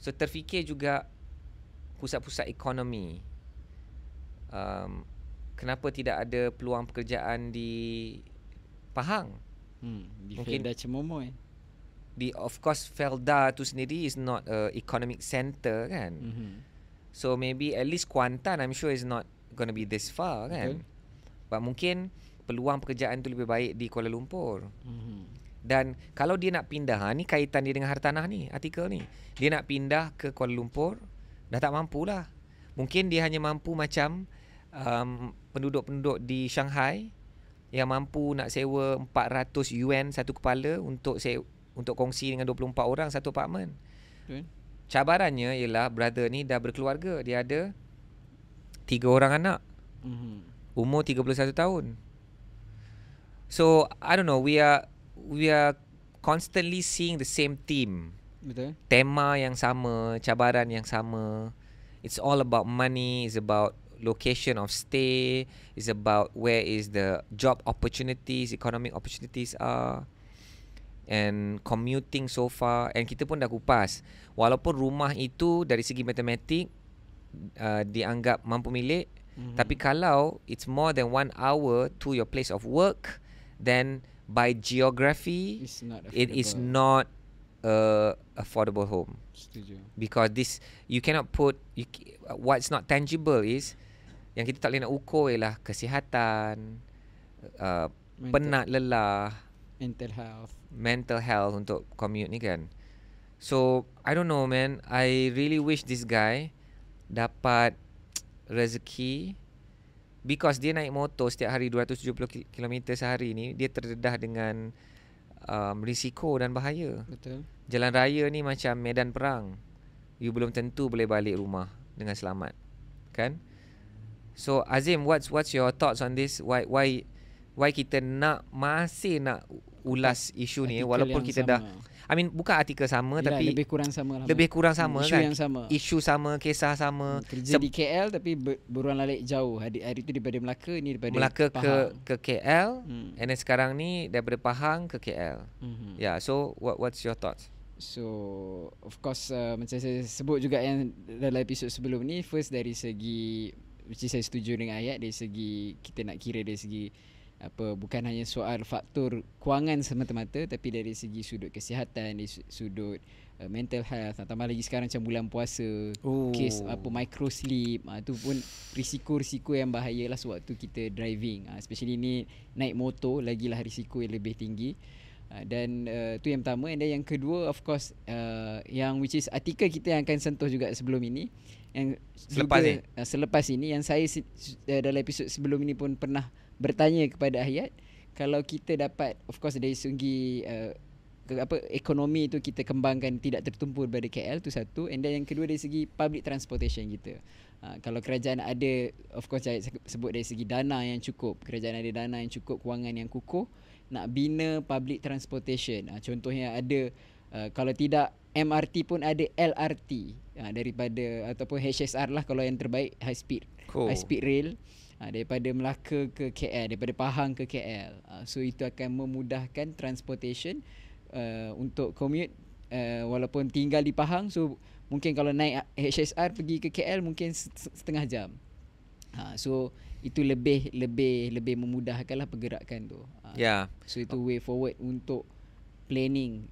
So terfikir juga pusat-pusat ekonomi. Um, kenapa tidak ada peluang pekerjaan di Pahang? Hmm, di Felda Chemomoy the of course Felda tu sendiri is not a economic center kan mm-hmm. so maybe at least Kuantan I'm sure is not going to be this far kan okay. but mungkin peluang pekerjaan tu lebih baik di Kuala Lumpur mm-hmm. Dan kalau dia nak pindah, ha, ni kaitan dia dengan hartanah ni, artikel ni. Dia nak pindah ke Kuala Lumpur, dah tak mampu lah, Mungkin dia hanya mampu macam um, penduduk-penduduk di Shanghai yang mampu nak sewa 400 yuan satu kepala untuk sewa, untuk kongsi dengan 24 orang satu apartmen. Okay. Cabarannya ialah brother ni dah berkeluarga. Dia ada tiga orang anak. Mm-hmm. Umur 31 tahun. So, I don't know. We are we are constantly seeing the same team. Betul. Tema yang sama, cabaran yang sama. It's all about money. It's about location of stay. It's about where is the job opportunities, economic opportunities are and commuting so far and kita pun dah kupas walaupun rumah itu dari segi matematik uh, dianggap mampu milik mm-hmm. tapi kalau it's more than one hour to your place of work then by geography it is not a affordable home Setuju. because this you cannot put you, what's not tangible is yang kita tak boleh nak ukur ialah kesihatan uh, penat lelah mental health mental health untuk commute ni kan so i don't know man i really wish this guy dapat rezeki because dia naik motor setiap hari 270 km sehari ni dia terdedah dengan um, risiko dan bahaya betul jalan raya ni macam medan perang you belum tentu boleh balik rumah dengan selamat kan so azim what's what's your thoughts on this why why why kita nak masih nak ulas isu artikel ni walaupun kita sama. dah I mean bukan artikel sama Yalah, tapi lebih kurang sama lah. Lebih kurang sama isu kan. Yang sama. Isu sama, kisah sama. Kerja di KL tapi berulang lalik jauh. Hari, hari tu daripada Melaka ni daripada Melaka Pahang. ke ke KL hmm. and then sekarang ni daripada Pahang ke KL. Hmm. Yeah, so what what's your thoughts? So of course uh, macam saya sebut juga yang dalam episod sebelum ni first dari segi which saya setuju dengan ayat dari segi kita nak kira dari segi apa bukan hanya soal faktor kewangan semata-mata tapi dari segi sudut kesihatan dari sudut uh, mental health tambah lagi sekarang macam bulan puasa oh. kes apa micro sleep uh, tu pun risiko-risiko yang bahayalah sewaktu kita driving uh, especially ni naik motor lagilah risiko yang lebih tinggi uh, dan uh, tu yang pertama and yang kedua of course uh, yang which is artikel kita yang akan sentuh juga sebelum ini yang selepas juga, ini. selepas ini yang saya uh, dalam episod sebelum ini pun pernah bertanya kepada Ahyat kalau kita dapat of course dari segi uh, apa ekonomi itu kita kembangkan tidak tertumpu pada KL tu satu and then yang kedua dari segi public transportation kita uh, kalau kerajaan ada of course saya sebut dari segi dana yang cukup kerajaan ada dana yang cukup kewangan yang kukuh nak bina public transportation uh, contohnya ada uh, kalau tidak MRT pun ada LRT uh, daripada ataupun HSR lah kalau yang terbaik high speed cool. high speed rail uh, daripada Melaka ke KL daripada Pahang ke KL uh, ah, so itu akan memudahkan transportation uh, untuk commute uh, walaupun tinggal di Pahang so mungkin kalau naik HSR pergi ke KL mungkin setengah jam uh, so itu lebih lebih lebih memudahkanlah pergerakan tu uh, yeah. so itu way forward untuk planning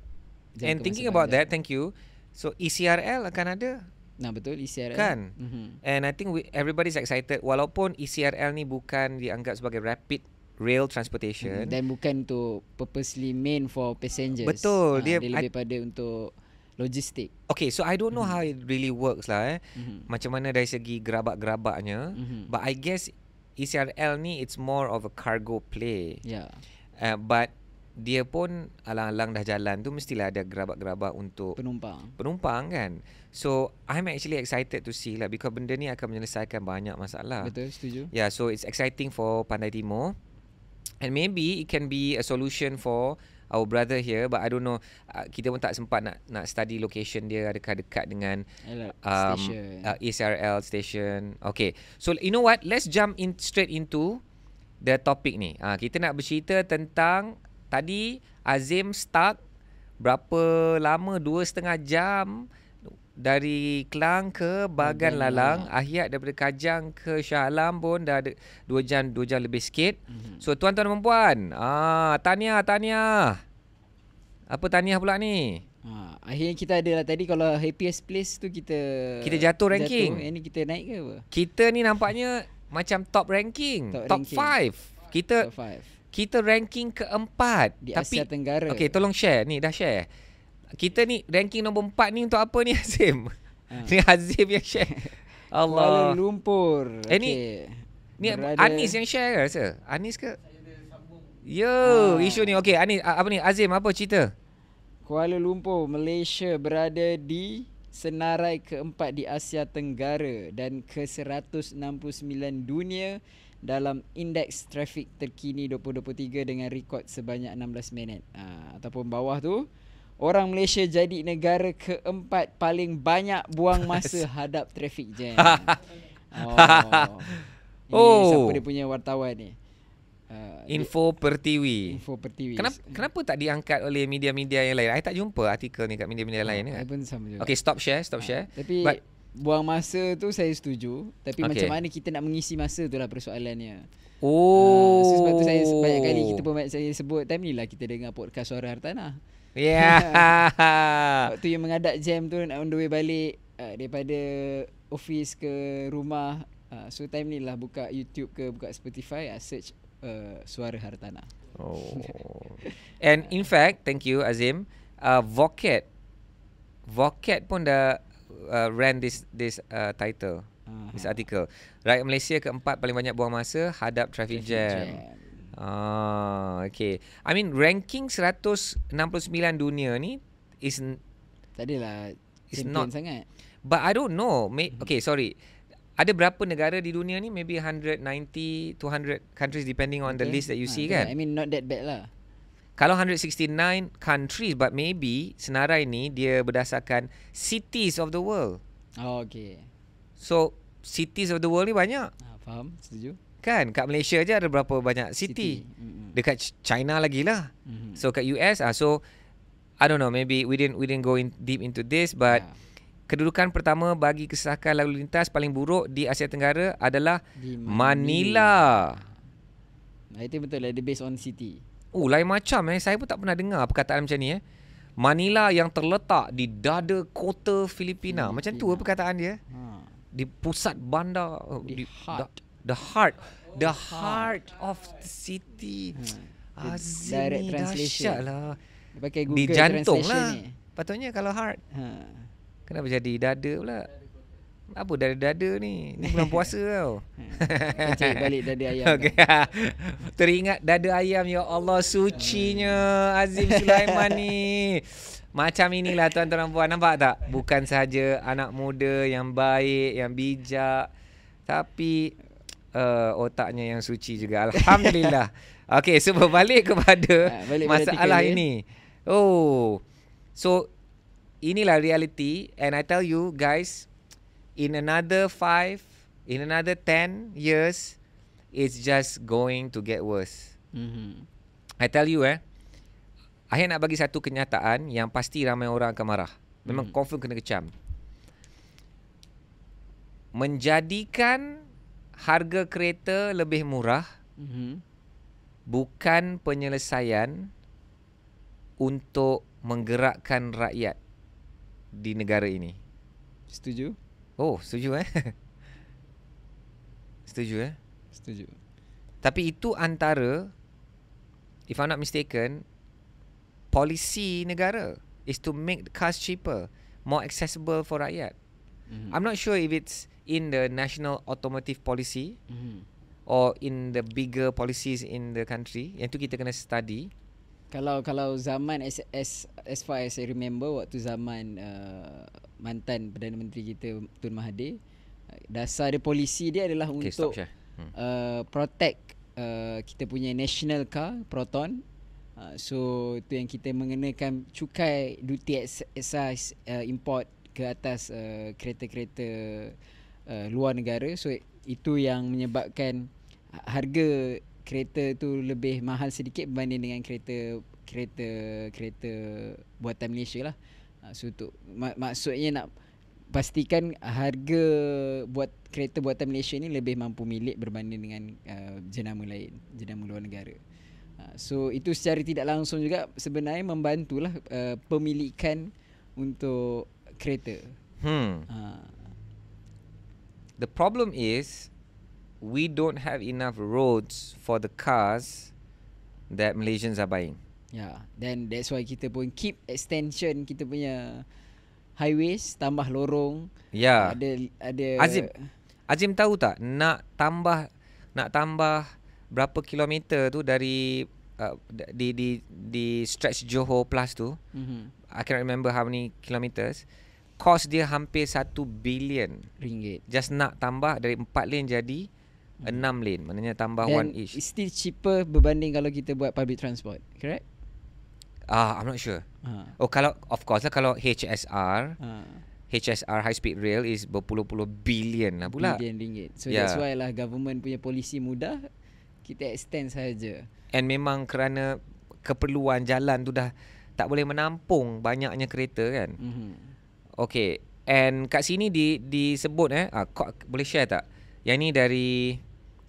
And thinking about that, thank you. So ECRL akan ada Nah betul ECRL kan. Mm-hmm. And I think we, everybody's excited walaupun ECRL ni bukan dianggap sebagai rapid rail transportation mm-hmm. dan bukan untuk purposely main for passengers. Betul ha, dia, dia lebih pada untuk logistik. Okay so I don't know mm-hmm. how it really works lah eh. Mm-hmm. Macam mana dari segi gerabak-gerabaknya mm-hmm. but I guess ECRL ni it's more of a cargo play. Yeah. Uh, but dia pun alang-alang dah jalan tu mestilah ada gerabak-gerabak untuk penumpang. Penumpang kan. So I'm actually excited to see lah because benda ni akan menyelesaikan banyak masalah. Betul, setuju. Yeah, so it's exciting for Pandai Timur. And maybe it can be a solution for our brother here but I don't know uh, kita pun tak sempat nak nak study location dia adakah dekat dengan um, station. Uh, SRL station. Okay. So you know what? Let's jump in straight into the topic ni. Uh, kita nak bercerita tentang tadi Azim stuck berapa lama dua setengah jam dari Kelang ke Bagan Lala. Lalang Ahiat daripada Kajang ke Shah Alam pun dah ada dua jam dua jam lebih sikit mm-hmm. so tuan-tuan dan puan ah tanya tanya apa tanya pula ni Ha, akhirnya kita ada lah tadi kalau happiest place tu kita kita jatuh ranking. Jatuh. Eh, Ini kita naik ke apa? Kita ni nampaknya macam top ranking, top 5. Kita top 5. Kita ranking keempat Di Tapi, Asia Tenggara Okay tolong share Ni dah share Kita ni ranking nombor empat ni Untuk apa ni Azim ha. Ni Azim yang share Allah Kuala Lumpur Eh okay. ni Ni Anis yang share ke rasa Anis ke Yo ha. Isu ni Okay Anis Apa ni Azim apa cerita Kuala Lumpur Malaysia berada di Senarai keempat di Asia Tenggara Dan ke-169 dunia dalam indeks trafik terkini 2023 dengan rekod sebanyak 16 minit. Ha, ataupun bawah tu, orang Malaysia jadi negara keempat paling banyak buang masa hadap trafik jam. Oh. Ini oh. siapa dia punya wartawan ni? Uh, info pertiwi. Info pertiwi. Kenapa, kenapa tak diangkat oleh media-media yang lain? Saya tak jumpa artikel ni kat media-media oh, lain. Uh, kan? pun sama juga. Okay, stop share, stop uh, share. Tapi But, buang masa tu saya setuju tapi okay. macam mana kita nak mengisi masa tu lah persoalannya oh uh, so sebab tu saya banyak kali kita pun saya sebut time ni lah kita dengar podcast suara hartanah yeah. waktu yang mengadap jam tu nak on the way balik uh, daripada office ke rumah uh, so time ni lah buka youtube ke buka spotify uh, search uh, suara hartanah oh and in fact thank you azim uh, voket voket pun dah uh, ran this this uh, title uh-huh. this article rakyat Malaysia keempat paling banyak buang masa hadap traffic, traffic jam. jam ah okay i mean ranking 169 dunia ni is tadi lah is not sangat but i don't know May, mhm. okay sorry ada berapa negara di dunia ni maybe 190 200 countries depending on okay. the list that you uh, see yeah. kan i mean not that bad lah kalau 169 countries but maybe senarai ni dia berdasarkan cities of the world. Oh okey. So cities of the world ni banyak. Ah faham, setuju. Kan kat Malaysia je ada berapa banyak city. city. Dekat China lagi lah. Mm-hmm. So kat US ah so I don't know maybe we didn't we didn't go in deep into this but yeah. kedudukan pertama bagi kesesakan lalu lintas paling buruk di Asia Tenggara adalah di Manila. Manila. Nah, itu betul lah. based on city. Oh lain macam eh Saya pun tak pernah dengar perkataan macam ni eh Manila yang terletak di dada kota Filipina hmm, Macam Filipina. tu eh perkataan dia eh. ha. Di pusat bandar oh, The heart da, The heart oh, The heart, heart of the city hmm. Azim ah, ni dahsyat lah di jantung lah. ni Patutnya kalau heart ha. Kenapa jadi dada pula? Dada. Apa dari dada ni? Ni bulan puasa tau. Cek balik dada ayam. Okay. Teringat dada ayam ya Allah sucinya Azim Sulaiman ni. Macam inilah tuan-tuan dan puan nampak tak? Bukan saja anak muda yang baik, yang bijak tapi uh, otaknya yang suci juga. Alhamdulillah. Okey, so balik kepada ha, balik masalah ini. Oh. So inilah reality and I tell you guys in another five, in another ten years it's just going to get worse mm-hmm. I tell you eh saya nak bagi satu kenyataan yang pasti ramai orang akan marah memang mm. confirm kena kecam menjadikan harga kereta lebih murah mm-hmm. bukan penyelesaian untuk menggerakkan rakyat di negara ini. Setuju? Oh, setuju eh? setuju eh? Setuju. Tapi itu antara if I'm not mistaken, policy negara is to make the cars cheaper, more accessible for rakyat. Mm-hmm. I'm not sure if it's in the national automotive policy mm-hmm. or in the bigger policies in the country. Yang tu kita kena study kalau kalau zaman as, as, as far as I remember waktu zaman uh, mantan Perdana Menteri kita Tun Mahathir dasar dia polisi dia adalah okay, untuk hmm. uh, protect uh, kita punya national car Proton uh, so itu yang kita mengenakan cukai duty excise uh, import ke atas uh, kereta-kereta uh, luar negara so itu yang menyebabkan harga kereta tu lebih mahal sedikit berbanding dengan kereta kereta kereta buatan Malaysia lah. Ah, so tu mak, maksudnya nak pastikan harga buat kereta buatan Malaysia ni lebih mampu milik berbanding dengan uh, jenama lain, jenama luar negara. Uh, so itu secara tidak langsung juga sebenarnya membantulah uh, pemilikan untuk kereta. Hmm. Uh. The problem is we don't have enough roads for the cars that Malaysians are buying. Yeah, then that's why kita pun keep extension kita punya highways, tambah lorong. Yeah. Ada ada Azim. Azim tahu tak nak tambah nak tambah berapa kilometer tu dari uh, di di di stretch Johor Plus tu. Mm-hmm. I can't remember how many kilometers. Cost dia hampir 1 bilion ringgit. Just nak tambah dari 4 lane jadi Hmm. enam lane maknanya tambah Then one each still cheaper berbanding kalau kita buat public transport correct ah uh, i'm not sure uh. oh kalau of course lah kalau HSR uh. Ha. HSR high speed rail is berpuluh-puluh billion lah pula billion ringgit so yeah. that's why lah government punya polisi mudah kita extend saja and memang kerana keperluan jalan tu dah tak boleh menampung banyaknya kereta kan mm-hmm. Okay And kat sini di, disebut eh ah, Boleh share tak Yang ni dari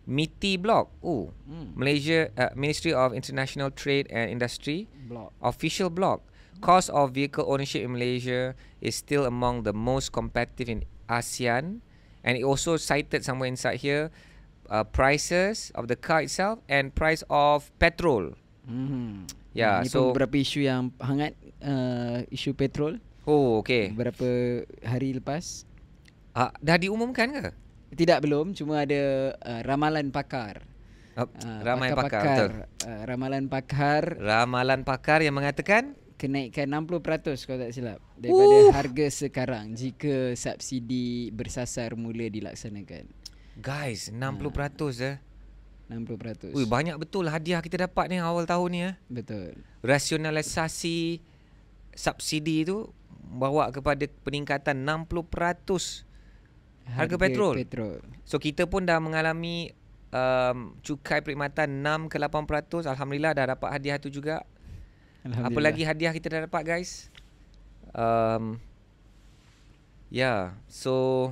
MITI blog. Oh, hmm. Malaysia uh, Ministry of International Trade and Industry blog. official blog. Hmm. Cost of vehicle ownership in Malaysia is still among the most competitive in ASEAN, and it also cited somewhere inside here uh, prices of the car itself and price of petrol. Hmm. Yeah. Ini so berapa isu yang hangat uh, isu petrol? Oh, okay. Berapa hari lepas? Uh, dah diumumkan ke? tidak belum cuma ada uh, ramalan pakar. Oh, uh, ramai pakar, pakar, pakar Uh, ramalan pakar. Ramalan pakar yang mengatakan kenaikan 60% kalau tak silap daripada Ooh. harga sekarang jika subsidi bersasar mula dilaksanakan. Guys, 60% uh, eh. 60%. Ui, banyak betul hadiah kita dapat ni awal tahun ni eh. Betul. Rasionalisasi subsidi tu bawa kepada peningkatan 60% harga, harga petrol. petrol. So kita pun dah mengalami um, cukai perkhidmatan 6 ke 8%. Alhamdulillah dah dapat hadiah tu juga. Apa lagi hadiah kita dah dapat guys? Um, ya, yeah. so...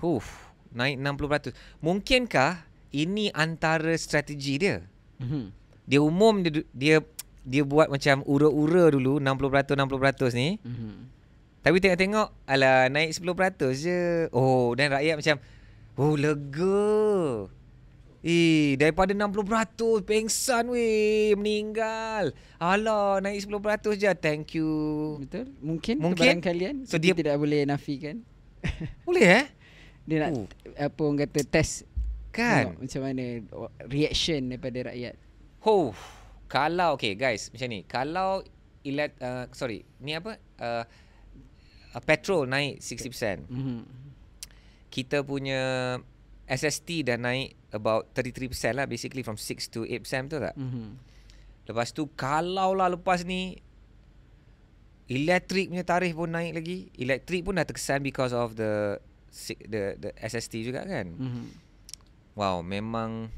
Huf, naik 60%. Mungkinkah ini antara strategi dia? Mm-hmm. Dia umum dia, dia dia buat macam ura-ura dulu 60% 60% ni. Mm-hmm. Tapi tengok-tengok ala naik 10% je. Oh, dan rakyat macam oh lega. Eh, daripada 60% pengsan weh, meninggal. ala naik 10% je. Thank you. Betul. Mungkin, Mungkin? kalian so dia tidak boleh nafikan. Boleh eh? Dia nak oh. apa orang kata test kan tengok, macam mana reaction daripada rakyat. Oh, kalau okay guys, macam ni. Kalau elect uh, sorry, ni apa? Uh, uh, petrol naik 60%. Mm-hmm. Kita punya SST dah naik about 33% lah basically from 6 to 8% betul tak? Mm-hmm. Lepas tu kalau lah lepas ni elektrik punya tarif pun naik lagi. Elektrik pun dah terkesan because of the the the SST juga kan. Mm-hmm. Wow, memang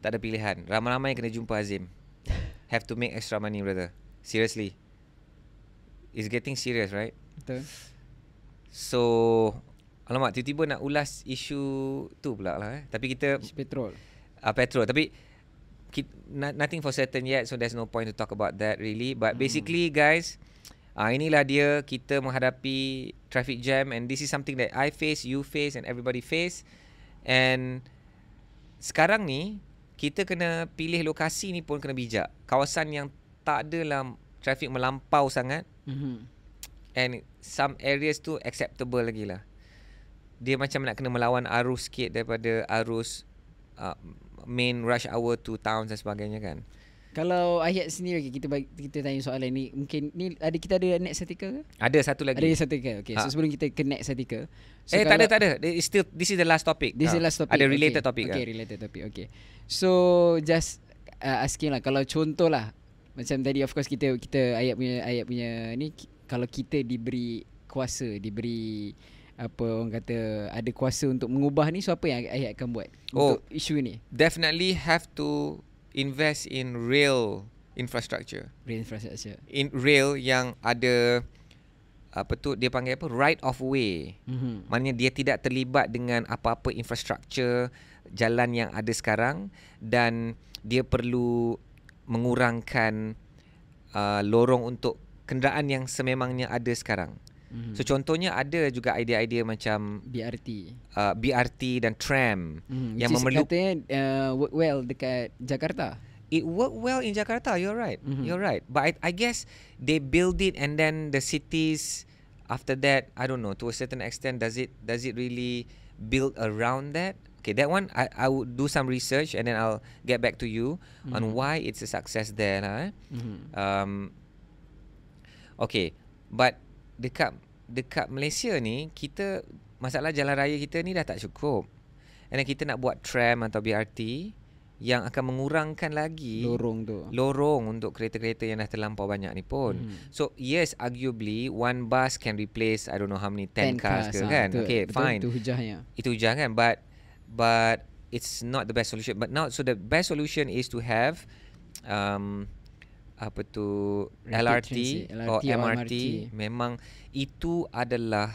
tak ada pilihan. Ramai-ramai kena jumpa Azim. Have to make extra money brother. Seriously. It's getting serious, right? So Alamak tiba-tiba nak ulas isu tu pula lah eh. Tapi kita Isi petrol uh, Petrol tapi Nothing for certain yet So there's no point to talk about that really But hmm. basically guys uh, Inilah dia kita menghadapi traffic jam And this is something that I face, you face and everybody face And Sekarang ni Kita kena pilih lokasi ni pun kena bijak Kawasan yang tak adalah traffic melampau sangat Hmm And some areas tu acceptable lagi lah. Dia macam nak kena melawan arus sikit daripada arus uh, main rush hour to town dan sebagainya kan. Kalau ayat sendiri kita kita tanya soalan ni mungkin ni ada kita ada next article ke? Ada satu lagi. Ada satu lagi. Okey. Ha. So sebelum kita ke next article. So eh tak ada tak ada. Still this is the last topic. This is the ha. last topic. Ada related okay. topic. Ha. Okey, kan? related topic. Okey. So just uh, asking lah kalau contohlah macam tadi of course kita kita ayat punya ayat punya ni kalau kita diberi kuasa diberi apa orang kata ada kuasa untuk mengubah ni so apa yang ayat akan buat oh, untuk isu ini? definitely have to invest in real infrastructure real infrastructure in real yang ada apa tu dia panggil apa right of way mm maknanya dia tidak terlibat dengan apa-apa infrastructure jalan yang ada sekarang dan dia perlu mengurangkan uh, lorong untuk kenderaan yang sememangnya ada sekarang. Mm-hmm. So contohnya ada juga idea-idea macam BRT. Uh, BRT dan tram mm, yang memerlukan uh, work well dekat Jakarta. It work well in Jakarta, you're right. Mm-hmm. You're right. But I, I guess they build it and then the cities after that, I don't know, to a certain extent does it does it really build around that? Okay, that one I I would do some research and then I'll get back to you mm-hmm. on mhm. why it's a success there, lah, eh? mm-hmm. Um Okay But Dekat Dekat Malaysia ni Kita Masalah jalan raya kita ni Dah tak cukup And kita nak buat tram Atau BRT Yang akan mengurangkan lagi Lorong tu Lorong untuk kereta-kereta Yang dah terlampau banyak ni pun hmm. So yes Arguably One bus can replace I don't know how many Ten, ten cars, cars ke ha, kan itu, Okay betul, fine Itu hujahnya Itu hujah kan But But It's not the best solution But now So the best solution is to have um, apa tu LRT, transit, LRT or oh, MRT, MRT memang itu adalah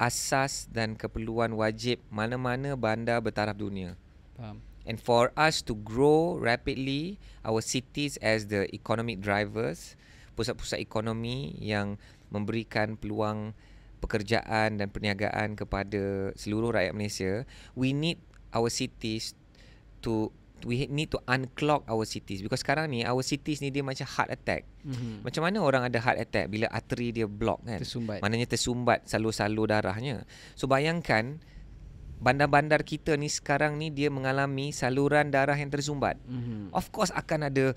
asas dan keperluan wajib mana-mana bandar bertaraf dunia. Faham. And for us to grow rapidly our cities as the economic drivers, pusat-pusat ekonomi yang memberikan peluang pekerjaan dan perniagaan kepada seluruh rakyat Malaysia, we need our cities to we ha-, need to unclog our cities because sekarang ni our cities ni dia macam heart attack. Mm-hmm. Macam mana orang ada heart attack bila arteri dia block kan? Tersumbat. Maknanya tersumbat salur-salur darahnya. So bayangkan bandar-bandar kita ni sekarang ni dia mengalami saluran darah yang tersumbat. Mm-hmm. Of course akan ada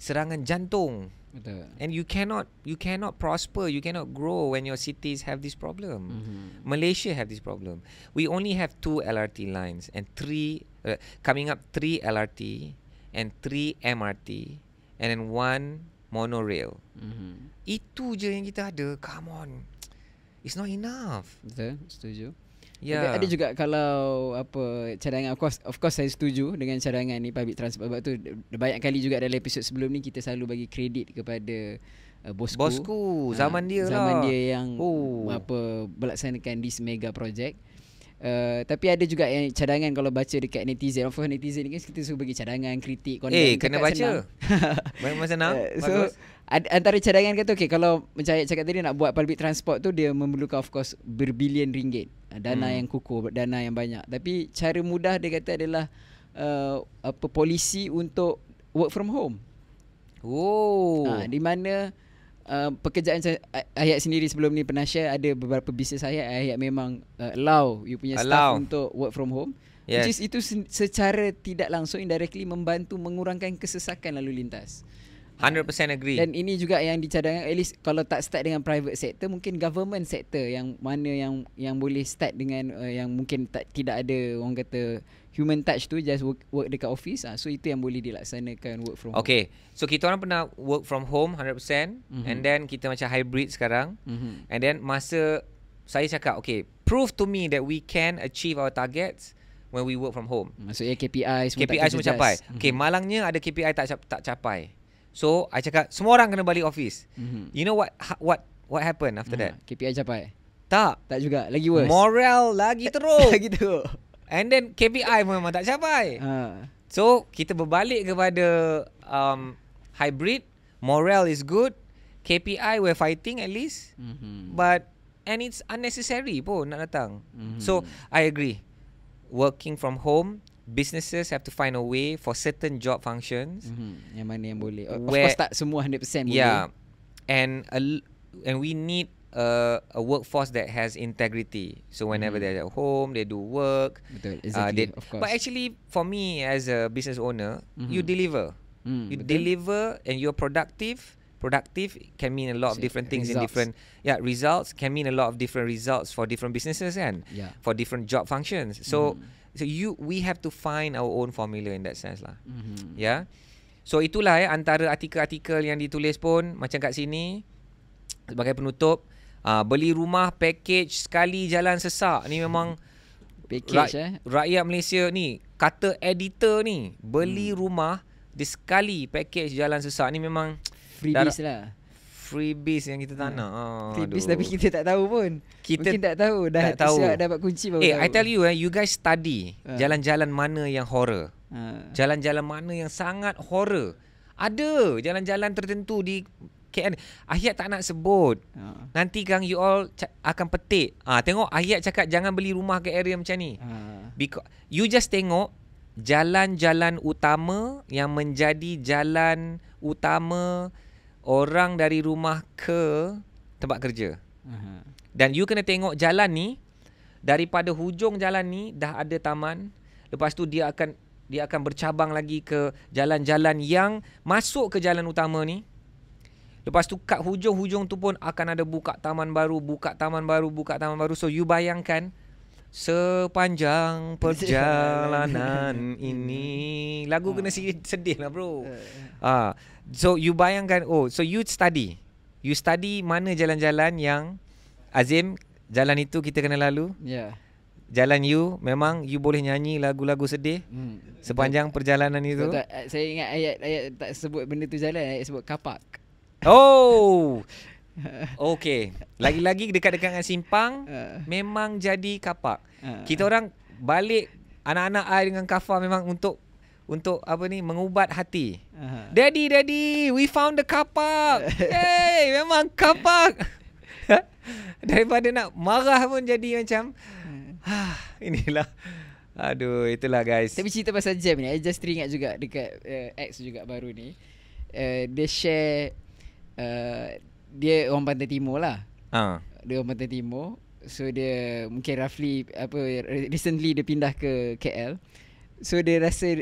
serangan jantung. Betul. And you cannot you cannot prosper, you cannot grow when your cities have this problem. Mm-hmm. Malaysia have this problem. We only have two LRT lines and three Uh, coming up three LRT and three MRT and then one monorail. Mm-hmm. Itu je yang kita ada. Come on, it's not enough. Betul, setuju. Yeah. Ada, juga kalau apa cadangan of course of course saya setuju dengan cadangan ni public transport sebab tu banyak kali juga dalam episod sebelum ni kita selalu bagi kredit kepada uh, bosku bosku ha, zaman ha, dia zaman lah. dia yang oh. apa melaksanakan this mega project Eh, tapi ada juga yang cadangan kalau baca dekat netizen. Of course netizen ni kan kita suka bagi cadangan, kritik, konten. Eh, kena baca. Banyak masa nak. So, ad- antara cadangan kata okey kalau macam saya cakap tadi nak buat public transport tu dia memerlukan of course berbilion ringgit. Dana hmm. yang kukur, dana yang banyak. Tapi cara mudah dia kata adalah uh, apa polisi untuk work from home. Oh. Ha, di mana Uh, pekerjaan saya ayat sendiri sebelum ni pernah share ada beberapa bisnes saya ayat memang uh, allow you punya allow. staff untuk work from home. Yes. Which is itu secara tidak langsung indirectly membantu mengurangkan kesesakan lalu lintas. 100% agree. Dan ini juga yang dicadangkan at least kalau tak start dengan private sector mungkin government sector yang mana yang yang boleh start dengan uh, yang mungkin tak tidak ada orang kata human touch tu just work, work dekat office ah so itu yang boleh dilaksanakan work from okay. home okay so kita orang pernah work from home 100% mm-hmm. and then kita macam hybrid sekarang mm-hmm. and then masa saya cakap okay prove to me that we can achieve our targets when we work from home maksudnya KPI semua KPI tak semua capai mm-hmm. okay mhm. malangnya ada KPI tak tak capai so i cakap semua orang kena balik office mm-hmm. you know what ha, what what happened after mm that KPI capai tak tak juga lagi worse moral lagi teruk lagi teruk And then KPI pun memang tak capai. Uh. So kita berbalik kepada um, hybrid. Morale is good. KPI we're fighting at least. Mm-hmm. But and it's unnecessary pun nak datang. Mm-hmm. So I agree. Working from home, businesses have to find a way for certain job functions. Mm-hmm. Yang mana yang boleh. Of course tak semua 100% boleh. Yeah. And, a, and we need a, a workforce that has integrity. So whenever mm-hmm. they're at home, they do work. Uh, exactly, uh, they, of course. But actually, for me as a business owner, mm-hmm. you deliver. Mm, you betul. deliver and you're productive. Productive can mean a lot of different things results. in different yeah results can mean a lot of different results for different businesses and yeah. for different job functions. So mm. so you we have to find our own formula in that sense lah. Mm-hmm. Yeah. So itulah ya antara artikel-artikel yang ditulis pun macam kat sini sebagai penutup Uh, beli rumah package sekali jalan sesak ni memang package ra- eh. Rakyat Malaysia ni kata editor ni beli hmm. rumah di sekali package jalan sesak ni memang freebies lah. Freebies yang kita tak hmm. nak. Oh, ah, freebies tapi kita tak tahu pun. Kita Mungkin tak tahu dah tak tahu. dapat kunci baru. Eh, tahu. I tell you eh, you guys study uh. jalan-jalan mana yang horror. Uh. Jalan-jalan mana yang sangat horror. Ada jalan-jalan tertentu di KL. Ayat tak nak sebut. Uh. Nanti gang you all akan petik. Ah ha, tengok ayat cakap jangan beli rumah ke area macam ni. Uh. Because you just tengok jalan-jalan utama yang menjadi jalan utama orang dari rumah ke tempat kerja. Uh-huh. Dan you kena tengok jalan ni daripada hujung jalan ni dah ada taman, lepas tu dia akan dia akan bercabang lagi ke jalan-jalan yang masuk ke jalan utama ni. Lepas tu kat hujung-hujung tu pun akan ada buka taman baru, buka taman baru, buka taman baru. So you bayangkan sepanjang perjalanan ini lagu kena ah. sedih, sedih lah bro. Eh, eh. Ah, uh, so you bayangkan oh so you study. You study mana jalan-jalan yang Azim jalan itu kita kena lalu. Ya. Yeah. Jalan you memang you boleh nyanyi lagu-lagu sedih hmm. sepanjang perjalanan itu. Eh, saya ingat ayat ayat tak sebut benda tu jalan, ayat sebut kapak. Oh. Okay. Lagi-lagi dekat-dekat dengan simpang uh. memang jadi kapak. Uh. Kita orang balik anak-anak ai dengan Kafa memang untuk untuk apa ni mengubat hati. Uh-huh. Daddy, daddy, we found the kapak. Hey, memang kapak. Daripada nak marah pun jadi macam hmm. inilah. Aduh, itulah guys. Tapi cerita pasal jam ni, I just teringat juga dekat uh, ex juga baru ni. Uh, dia share Eh, dia orang pantai timur lah. Ha. Dia orang pantai timur. So dia mungkin roughly apa recently dia pindah ke KL. So dia rasa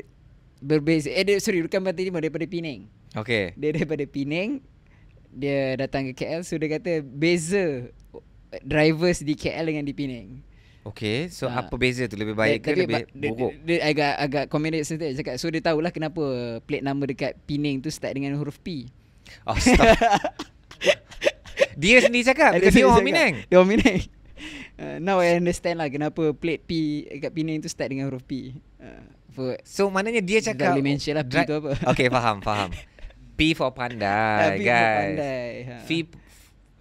berbeza. Eh dia, sorry bukan pantai timur daripada Penang. Okay. Dia daripada Penang dia datang ke KL so dia kata beza drivers di KL dengan di Penang. Okay, so ha. apa beza tu? Lebih baik ke lebih buruk? Dia, dia, dia agak, agak komedik sendiri cakap. So dia tahulah kenapa plate number dekat Penang tu start dengan huruf P. Oh, dia sendiri cakap. Dia, dia orang Minang. Dia orang Minang. Uh, now I understand lah kenapa plate P kat Penang tu start dengan huruf P. Uh, for so maknanya dia cakap. Dah mention lah P dra- tu apa. Okay faham, faham. P for pandai, uh, P guys. For pandai. Ha.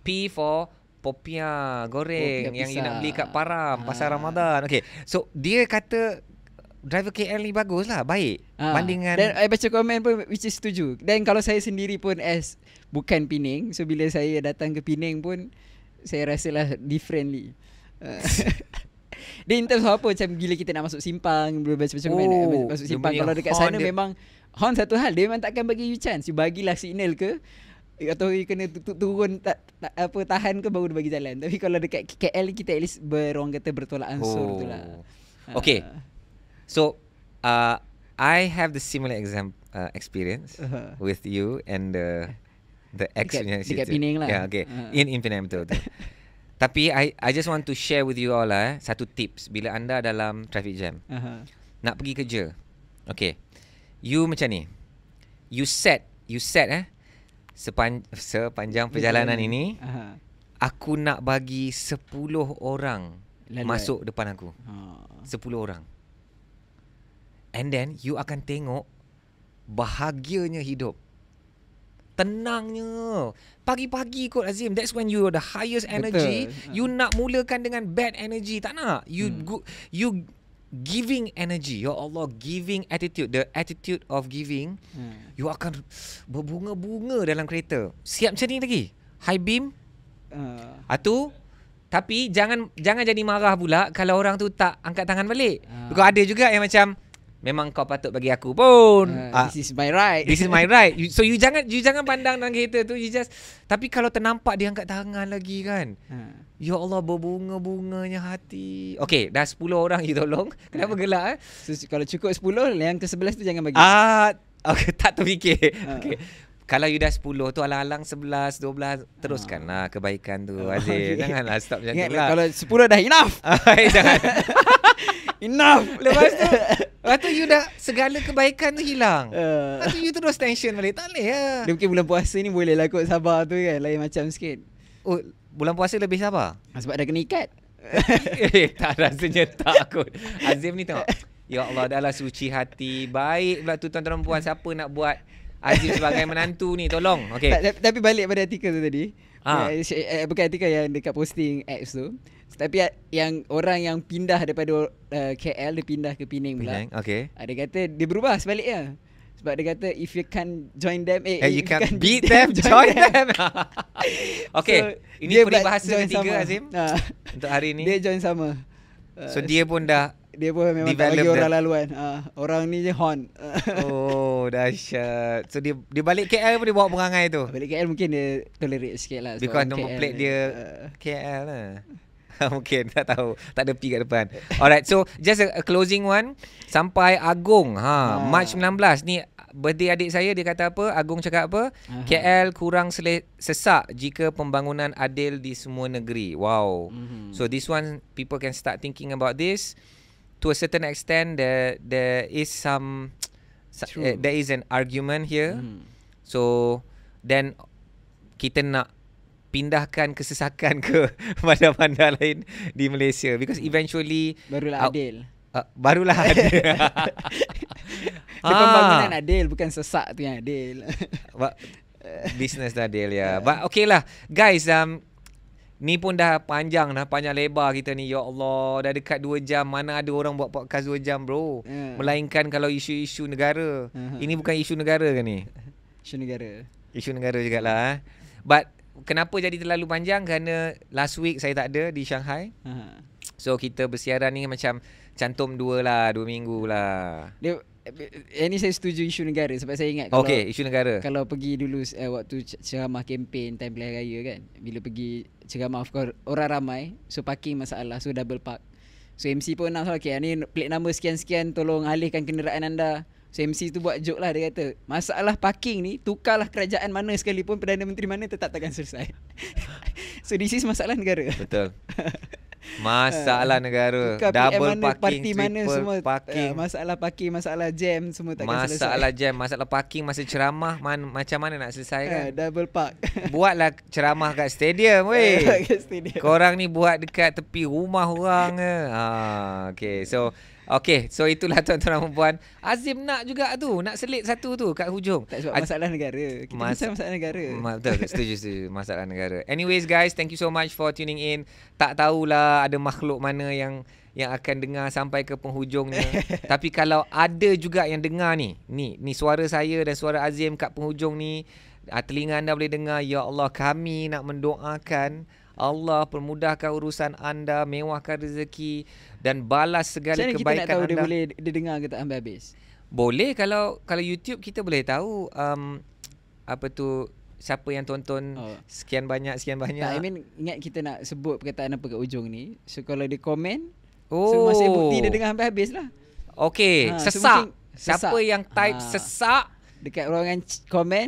P for popia goreng popia yang you nak beli kat Param ha. Ah. pasal Ramadan. Okay, so dia kata driver KL ni bagus lah Baik ha. Banding Dan I baca komen pun Which is setuju Dan kalau saya sendiri pun As bukan Penang So bila saya datang ke Penang pun Saya rasa lah differently Dia in terms of apa Macam gila kita nak masuk simpang Bila baca macam oh, Masuk simpang Kalau dekat sana dia... memang Hon satu hal Dia memang takkan bagi you chance You bagilah signal ke atau you kena turun tak, tak, apa tahan ke baru dia bagi jalan tapi kalau dekat KL kita at least berorang kata bertolak ansur oh. tu lah okey ah. So, uh, I have the similar exam uh, experience uh-huh. with you and the the ex. Dekat, dekat Penang lah. Yeah, okay. Uh-huh. In Infinite betul. -betul. Tapi I I just want to share with you all lah eh, satu tips bila anda dalam traffic jam. Uh-huh. Nak pergi kerja. Okay. You macam ni. You set you set eh sepan, sepanjang perjalanan yeah. ini uh-huh. aku nak bagi 10 orang Lalu masuk depan aku. Ha. Oh. 10 orang. And then you akan tengok bahagianya hidup. Tenangnya. Pagi-pagi kot Azim. That's when you are the highest energy. Betul. Ha. You nak mulakan dengan bad energy. Tak nak. You hmm. go, you giving energy. Ya Allah, giving attitude. The attitude of giving. Hmm. You akan berbunga-bunga dalam kereta. Siap macam ni lagi. High beam. Uh. Atu. Tapi jangan jangan jadi marah pula kalau orang tu tak angkat tangan balik. Uh. Ha. Because ada juga yang macam... Memang kau patut bagi aku pun uh, This is my right This is my right you, So you jangan You jangan pandang nang kereta tu You just Tapi kalau ternampak Dia angkat tangan lagi kan uh. Ya Allah Berbunga-bunganya hati Okay Dah 10 orang you tolong eh. Kenapa uh. gelak eh so, Kalau cukup 10 Yang ke 11 tu jangan bagi Ah, uh, Okay tak terfikir uh. Okay kalau you dah 10 tu alang-alang 11, 12 Teruskanlah ha. kebaikan tu oh, ah, Adik okay. Janganlah stop macam tu lah, lah. Kalau 10 dah enough ah, Enough Lepas tu Lepas tu you dah segala kebaikan tu hilang. Lepas eh. tu you terus tension balik. Tak boleh lah. Dia mungkin bulan puasa ni boleh lah kot sabar tu kan. Lain macam sikit. Oh, bulan puasa lebih sabar? Ah, sebab dah kena ikat. eh, tak rasanya tak kot. Azim ni tengok. Ya Allah, dah lah suci hati. Baik pula tu tuan-tuan perempuan. Siapa nak buat Azim sebagai menantu ni? Tolong. Okay. Tapi balik pada artikel tu tadi. Ha. Bukan artikel yang dekat posting apps tu. Tapi yang orang yang pindah daripada uh, KL dia pindah ke Penang pula. Penang. Okay. Uh, dia kata dia berubah sebaliknya. Sebab dia kata if you can join them eh, eh you can beat, beat them join, join them. them. okay. So, ini peribahasa ketiga Azim. Uh, untuk hari ini. Dia join sama. Uh, so ah, dia pun dah dia pun memang tak bagi orang that. laluan. Uh, orang ni je hon. oh, dahsyat. So dia dia balik KL pun dia bawa perangai tu. Balik KL mungkin dia tolerate sikit lah. Because nombor plate dia uh, KL lah. Mungkin tak tahu Tak ada P kat depan Alright so Just a, a closing one Sampai Agung ha, ha. March 19 Ni birthday adik saya Dia kata apa Agung cakap apa uh-huh. KL kurang sel- sesak Jika pembangunan adil Di semua negeri Wow uh-huh. So this one People can start thinking about this To a certain extent There there is some True. Eh, there is an argument here uh-huh. So Then Kita nak pindahkan kesesakan ke mana-mana lain di Malaysia because eventually barulah adil. Uh, uh, barulah adil. Pembangunan ah. Kan adil bukan sesak tu yang adil. Business dah adil ya. Yeah. But okay lah guys um Ni pun dah panjang dah panjang lebar kita ni ya Allah dah dekat 2 jam mana ada orang buat podcast 2 jam bro yeah. Hmm. melainkan kalau isu-isu negara uh-huh. ini bukan isu negara ke ni isu negara isu negara jugaklah eh but kenapa jadi terlalu panjang kerana last week saya tak ada di Shanghai. Ha. So kita bersiaran ni macam cantum dua lah, dua minggu lah. Dia, yang eh, ni saya setuju isu negara sebab saya ingat kalau, okay, isu negara. kalau pergi dulu eh, waktu ceramah kempen time pilihan raya kan. Bila pergi ceramah of course, orang ramai so parking masalah so double park. So MC pun nak okay, ni plate number sekian-sekian tolong alihkan kenderaan anda. So MC tu buat joke lah dia kata Masalah parking ni tukarlah kerajaan mana sekalipun Perdana Menteri mana tetap takkan selesai So this is masalah negara Betul Masalah ah, negara Tukar Double PM mana, parking Parti mana semua ah, parking. Uh, Masalah parking Masalah jam Semua takkan masalah selesai Masalah jam Masalah parking Masa ceramah man, Macam mana nak selesai ah, kan uh, Double park Buatlah ceramah kat stadium Weh Kat stadium Korang ni buat dekat Tepi rumah orang ke ha, Okay so Okey, so itulah tuan-tuan dan puan. Azim nak juga tu, nak selit satu tu kat hujung. Tak sebab Az- masalah negara. Kita mas- bukan masalah negara. Ma- betul, setuju, setuju. Masalah negara. Anyways guys, thank you so much for tuning in. Tak tahulah ada makhluk mana yang yang akan dengar sampai ke penghujungnya. Tapi kalau ada juga yang dengar ni, ni ni suara saya dan suara Azim kat penghujung ni, ah, telinga anda boleh dengar, ya Allah kami nak mendoakan Allah permudahkan urusan anda, mewahkan rezeki dan balas segala Macam kebaikan anda. Kita nak tahu anda. dia boleh dia dengar ke tak sampai habis. Boleh kalau kalau YouTube kita boleh tahu um, apa tu siapa yang tonton oh. sekian banyak sekian banyak. Tak, I mean ingat kita nak sebut perkataan apa kat ujung ni. So kalau dia komen oh. so masih bukti dia dengar sampai habis lah. Okay, ha, sesak. So, mungkin, sesak. Siapa yang type ha. sesak dekat ruangan komen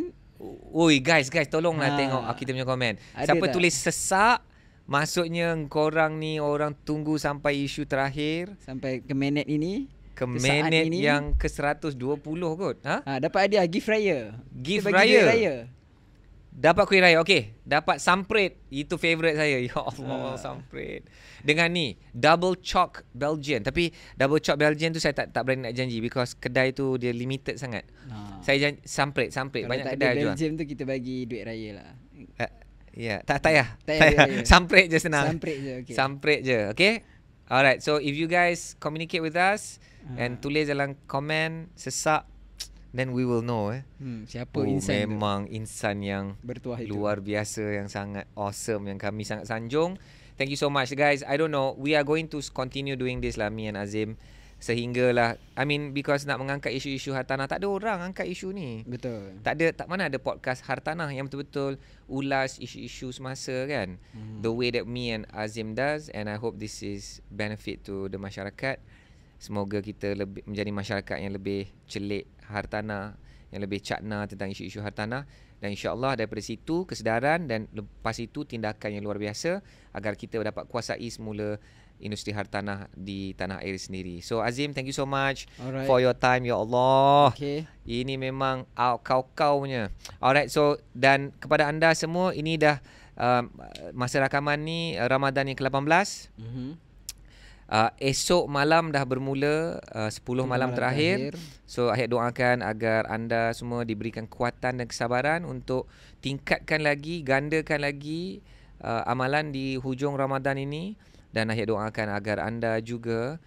Woi guys guys tolonglah ha. tengok ah, kita punya komen. Ada Siapa tak? tulis sesak maksudnya korang ni orang tunggu sampai isu terakhir sampai ke minit ini ke minit yang ke 120 kot. Ha? ha dapat idea gift raya. Gift raya. raya. Dapat kuih raya. Okey. Dapat samprit. Itu favourite saya. Ya Allah. Ah. Samprit. Dengan ni. Double chalk Belgian. Tapi double chalk Belgian tu saya tak tak berani nak janji. Because kedai tu dia limited sangat. Ah. Saya janji. Samprit. Samprit. Kalau Banyak tak kedai ada Belgium jual. tu kita bagi duit raya lah. Uh, ya. Yeah. Tak, tak payah. Tak payah. samprit je senang. Samprit je. Okay. Samprit je. Okay. Alright. So if you guys communicate with us. Ah. And tulis dalam komen. Sesak then we will know eh. Hmm, siapa oh, insan memang tu? insan yang bertuah itu. Luar biasa yang sangat awesome yang kami sangat sanjung. Thank you so much guys. I don't know. We are going to continue doing this lah me and Azim sehinggalah I mean because nak mengangkat isu-isu hartanah tak ada orang angkat isu ni. Betul. Tak ada tak mana ada podcast hartanah yang betul-betul ulas isu-isu semasa kan. Hmm. The way that me and Azim does and I hope this is benefit to the masyarakat. Semoga kita lebih menjadi masyarakat yang lebih celik hartana, yang lebih cakna tentang isu-isu hartana. dan insya-Allah daripada situ kesedaran dan lepas itu tindakan yang luar biasa agar kita dapat kuasai semula industri hartana di tanah air sendiri. So Azim, thank you so much Alright. for your time ya Allah. Okay. Ini memang kau-kau punya. Alright, so dan kepada anda semua ini dah um, masa rakaman ni Ramadan yang ke-18. Mhm. uh uh, esok malam dah bermula uh, 10, 10 malam terakhir. terakhir. So saya doakan agar anda semua diberikan kuatan dan kesabaran untuk tingkatkan lagi, gandakan lagi uh, amalan di hujung Ramadan ini dan ayat doakan agar anda juga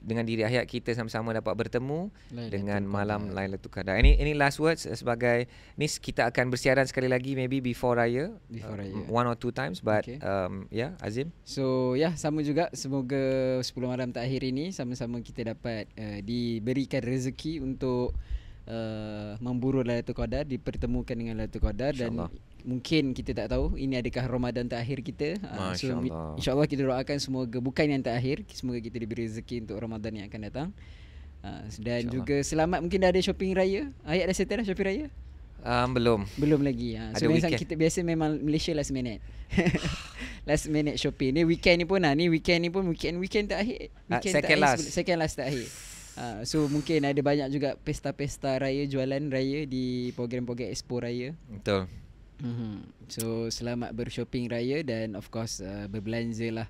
dengan diri ayat kita sama-sama dapat bertemu Lailatul dengan Qadar. malam Lailatul Qadar. Ini ini last words eh, sebagai ni kita akan bersiaran sekali lagi maybe before raya before um, raya uh, one or two times but okay. um yeah Azim. So yeah sama juga semoga 10 malam terakhir ini sama-sama kita dapat uh, diberikan rezeki untuk uh, memburu Lailatul Qadar dipertemukan dengan Lailatul Qadar dan mungkin kita tak tahu ini adakah Ramadan terakhir kita. Uh, so insya-Allah kita doakan semoga bukan yang terakhir, semoga kita diberi rezeki untuk Ramadan yang akan datang. Uh, dan juga selamat mungkin dah ada shopping raya. Ayat dah settle dah shopping raya? Um, belum. Belum lagi. Uh, so biasa kita biasa memang Malaysia last minute. last minute shopping. Ni weekend ni pun ah, ni weekend ni pun weekend weekend terakhir. Weekend uh, second terakhir, last. Second last terakhir. Uh, so mungkin ada banyak juga pesta-pesta raya jualan raya di program-program expo raya. Betul. Mm-hmm. So selamat bershopping raya dan of course uh, berbelanja lah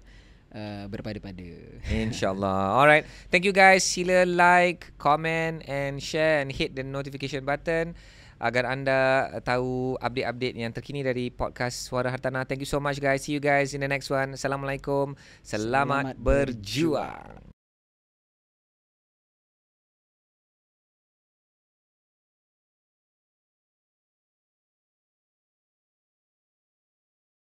uh, berpada-pada. Insyaallah. Alright, thank you guys. Sila like, comment and share and hit the notification button agar anda tahu update-update yang terkini dari podcast Suara Hartanah. Thank you so much guys. See you guys in the next one. Assalamualaikum. Selamat, selamat berjuang. berjuang.